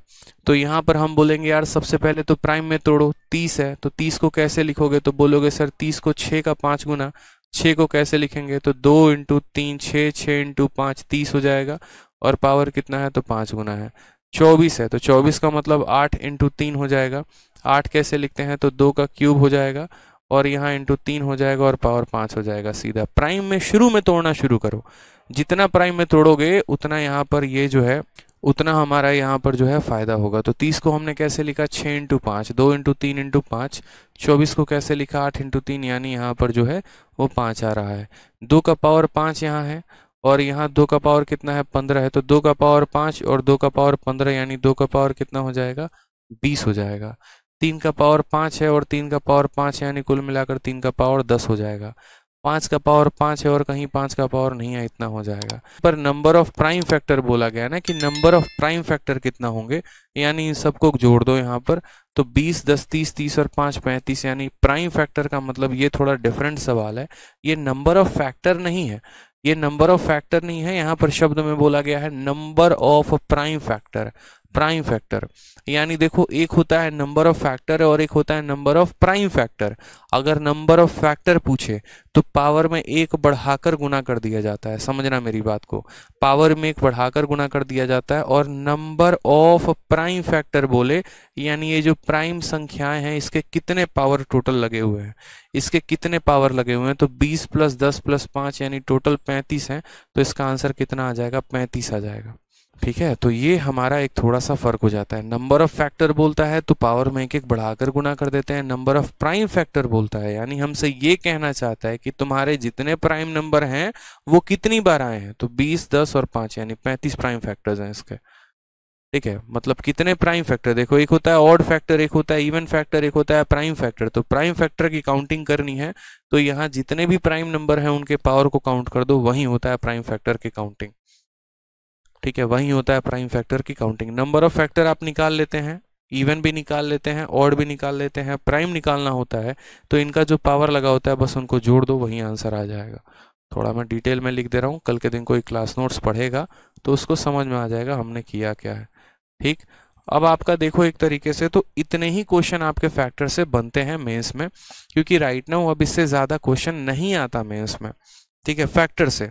तो यहाँ पर हम बोलेंगे यार सबसे पहले तो प्राइम में तोड़ो तीस है तो तीस को कैसे लिखोगे तो बोलोगे सर तीस को छः का पाँच गुना छः को कैसे लिखेंगे तो दो इंटू तीन छः छः इंटू पाँच तीस हो जाएगा और पावर कितना है तो पाँच गुना है चौबीस है तो चौबीस का मतलब आठ इंटू तीन हो जाएगा आठ कैसे लिखते हैं तो दो का क्यूब हो जाएगा और यहाँ इंटू तीन हो जाएगा और पावर पाँच हो जाएगा सीधा प्राइम में शुरू में तोड़ना शुरू करो जितना प्राइम में तोड़ोगे उतना यहाँ पर ये जो है उतना हमारा यहाँ पर जो है फ़ायदा होगा तो तीस को हमने कैसे लिखा छः इंटू पाँच दो इंटू तीन इंटू पाँच चौबीस को कैसे लिखा आठ इंटू तीन यानी यहाँ पर जो है वो पाँच आ रहा है दो का पावर पाँच यहाँ है और यहाँ दो का पावर कितना है पंद्रह है तो दो का पावर पाँच और दो का पावर पंद्रह यानी दो का पावर कितना हो जाएगा बीस हो जाएगा तीन का पावर पाँच है और तीन का पावर पाँच है यानी कुल मिलाकर तीन का पावर दस हो जाएगा पाँच का पावर पाँच है और कहीं पाँच का पावर नहीं है इतना हो जाएगा पर नंबर ऑफ प्राइम फैक्टर बोला गया ना कि नंबर ऑफ प्राइम फैक्टर कितना होंगे यानी इन सबको जोड़ दो यहाँ पर तो 20 10 30 30 और 5 35 यानी प्राइम फैक्टर का मतलब ये थोड़ा डिफरेंट सवाल है ये नंबर ऑफ फैक्टर नहीं है ये नंबर ऑफ फैक्टर नहीं है यहाँ पर शब्द में बोला गया है number of prime factor prime factor यानी देखो एक होता है नंबर ऑफ फैक्टर और एक होता है नंबर ऑफ प्राइम फैक्टर अगर नंबर ऑफ फैक्टर पूछे तो पावर में एक बढ़ाकर गुना कर दिया जाता है समझना मेरी बात को पावर में एक बढ़ाकर गुना कर दिया जाता है और नंबर ऑफ प्राइम फैक्टर बोले यानी ये जो प्राइम संख्याएं हैं इसके कितने पावर टोटल लगे हुए हैं इसके कितने पावर लगे हुए हैं तो बीस प्लस दस प्लस पाँच यानी टोटल पैंतीस हैं तो इसका आंसर कितना आ जाएगा पैंतीस आ जाएगा ठीक है तो ये हमारा एक थोड़ा सा फर्क हो जाता है नंबर ऑफ फैक्टर बोलता है तो पावर में एक एक बढ़ाकर गुना कर देते हैं नंबर ऑफ प्राइम फैक्टर बोलता है यानी हमसे ये कहना चाहता है कि तुम्हारे जितने प्राइम नंबर हैं वो कितनी बार आए हैं तो 20, 10 और 5 यानी 35 प्राइम फैक्टर्स हैं इसके ठीक है मतलब कितने प्राइम फैक्टर देखो एक होता है ऑड फैक्टर एक होता है इवन फैक्टर एक होता है प्राइम फैक्टर तो प्राइम फैक्टर की काउंटिंग करनी है तो यहाँ जितने भी प्राइम नंबर हैं उनके पावर को काउंट कर दो वही होता है प्राइम फैक्टर की काउंटिंग ठीक है वही होता है प्राइम फैक्टर की काउंटिंग नंबर ऑफ फैक्टर आप निकाल लेते हैं इवन भी निकाल लेते हैं ऑड भी निकाल लेते हैं प्राइम निकालना होता है तो इनका जो पावर लगा होता है बस उनको जोड़ दो वही आंसर आ जाएगा थोड़ा मैं डिटेल में लिख दे रहा हूँ कल के दिन कोई क्लास नोट्स पढ़ेगा तो उसको समझ में आ जाएगा हमने किया क्या है ठीक अब आपका देखो एक तरीके से तो इतने ही क्वेश्चन आपके फैक्टर से बनते हैं मेंस में क्योंकि राइट ना अब इससे ज़्यादा क्वेश्चन नहीं आता मेंस में ठीक है फैक्टर से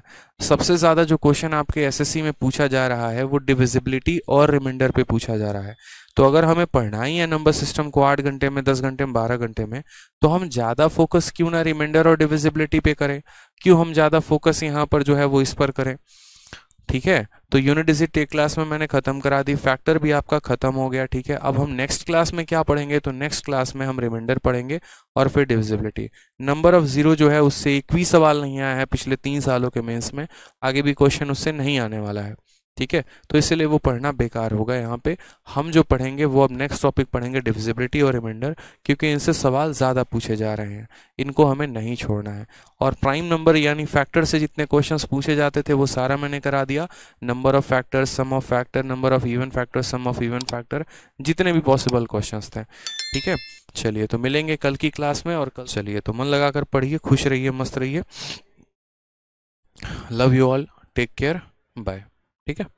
सबसे ज़्यादा जो क्वेश्चन आपके एसएससी में पूछा जा रहा है वो डिविजिबिलिटी और रिमाइंडर पे पूछा जा रहा है तो अगर हमें पढ़ना ही है नंबर सिस्टम को आठ घंटे में दस घंटे में बारह घंटे में तो हम ज़्यादा फोकस क्यों ना रिमाइंडर और डिविजिबिलिटी पे करें क्यों हम ज़्यादा फोकस यहाँ पर जो है वो इस पर करें ठीक है तो यूनिट इजिट क्लास में मैंने ख़त्म करा दी फैक्टर भी आपका ख़त्म हो गया ठीक है अब हम नेक्स्ट क्लास में क्या पढ़ेंगे तो नेक्स्ट क्लास में हम रिमाइंडर पढ़ेंगे और फिर डिविजिबिलिटी नंबर ऑफ जीरो जो है उससे एक भी सवाल नहीं आया है पिछले तीन सालों के मेन्स में आगे भी क्वेश्चन उससे नहीं आने वाला है ठीक है तो इसलिए वो पढ़ना बेकार होगा यहाँ पे हम जो पढ़ेंगे वो अब नेक्स्ट टॉपिक पढ़ेंगे डिविजिबिलिटी और रिमाइंडर क्योंकि इनसे सवाल ज़्यादा पूछे जा रहे हैं इनको हमें नहीं छोड़ना है और प्राइम नंबर यानी फैक्टर से जितने क्वेश्चंस पूछे जाते थे वो सारा मैंने करा दिया number of factor sum of factor number of even factor sum of even factor जितने भी पॉसिबल क्वेश्चन थे ठीक है चलिए तो मिलेंगे कल की क्लास में और कल चलिए तो मन लगाकर पढ़िए खुश रहिए मस्त रहिए love you all take care bye ठीक है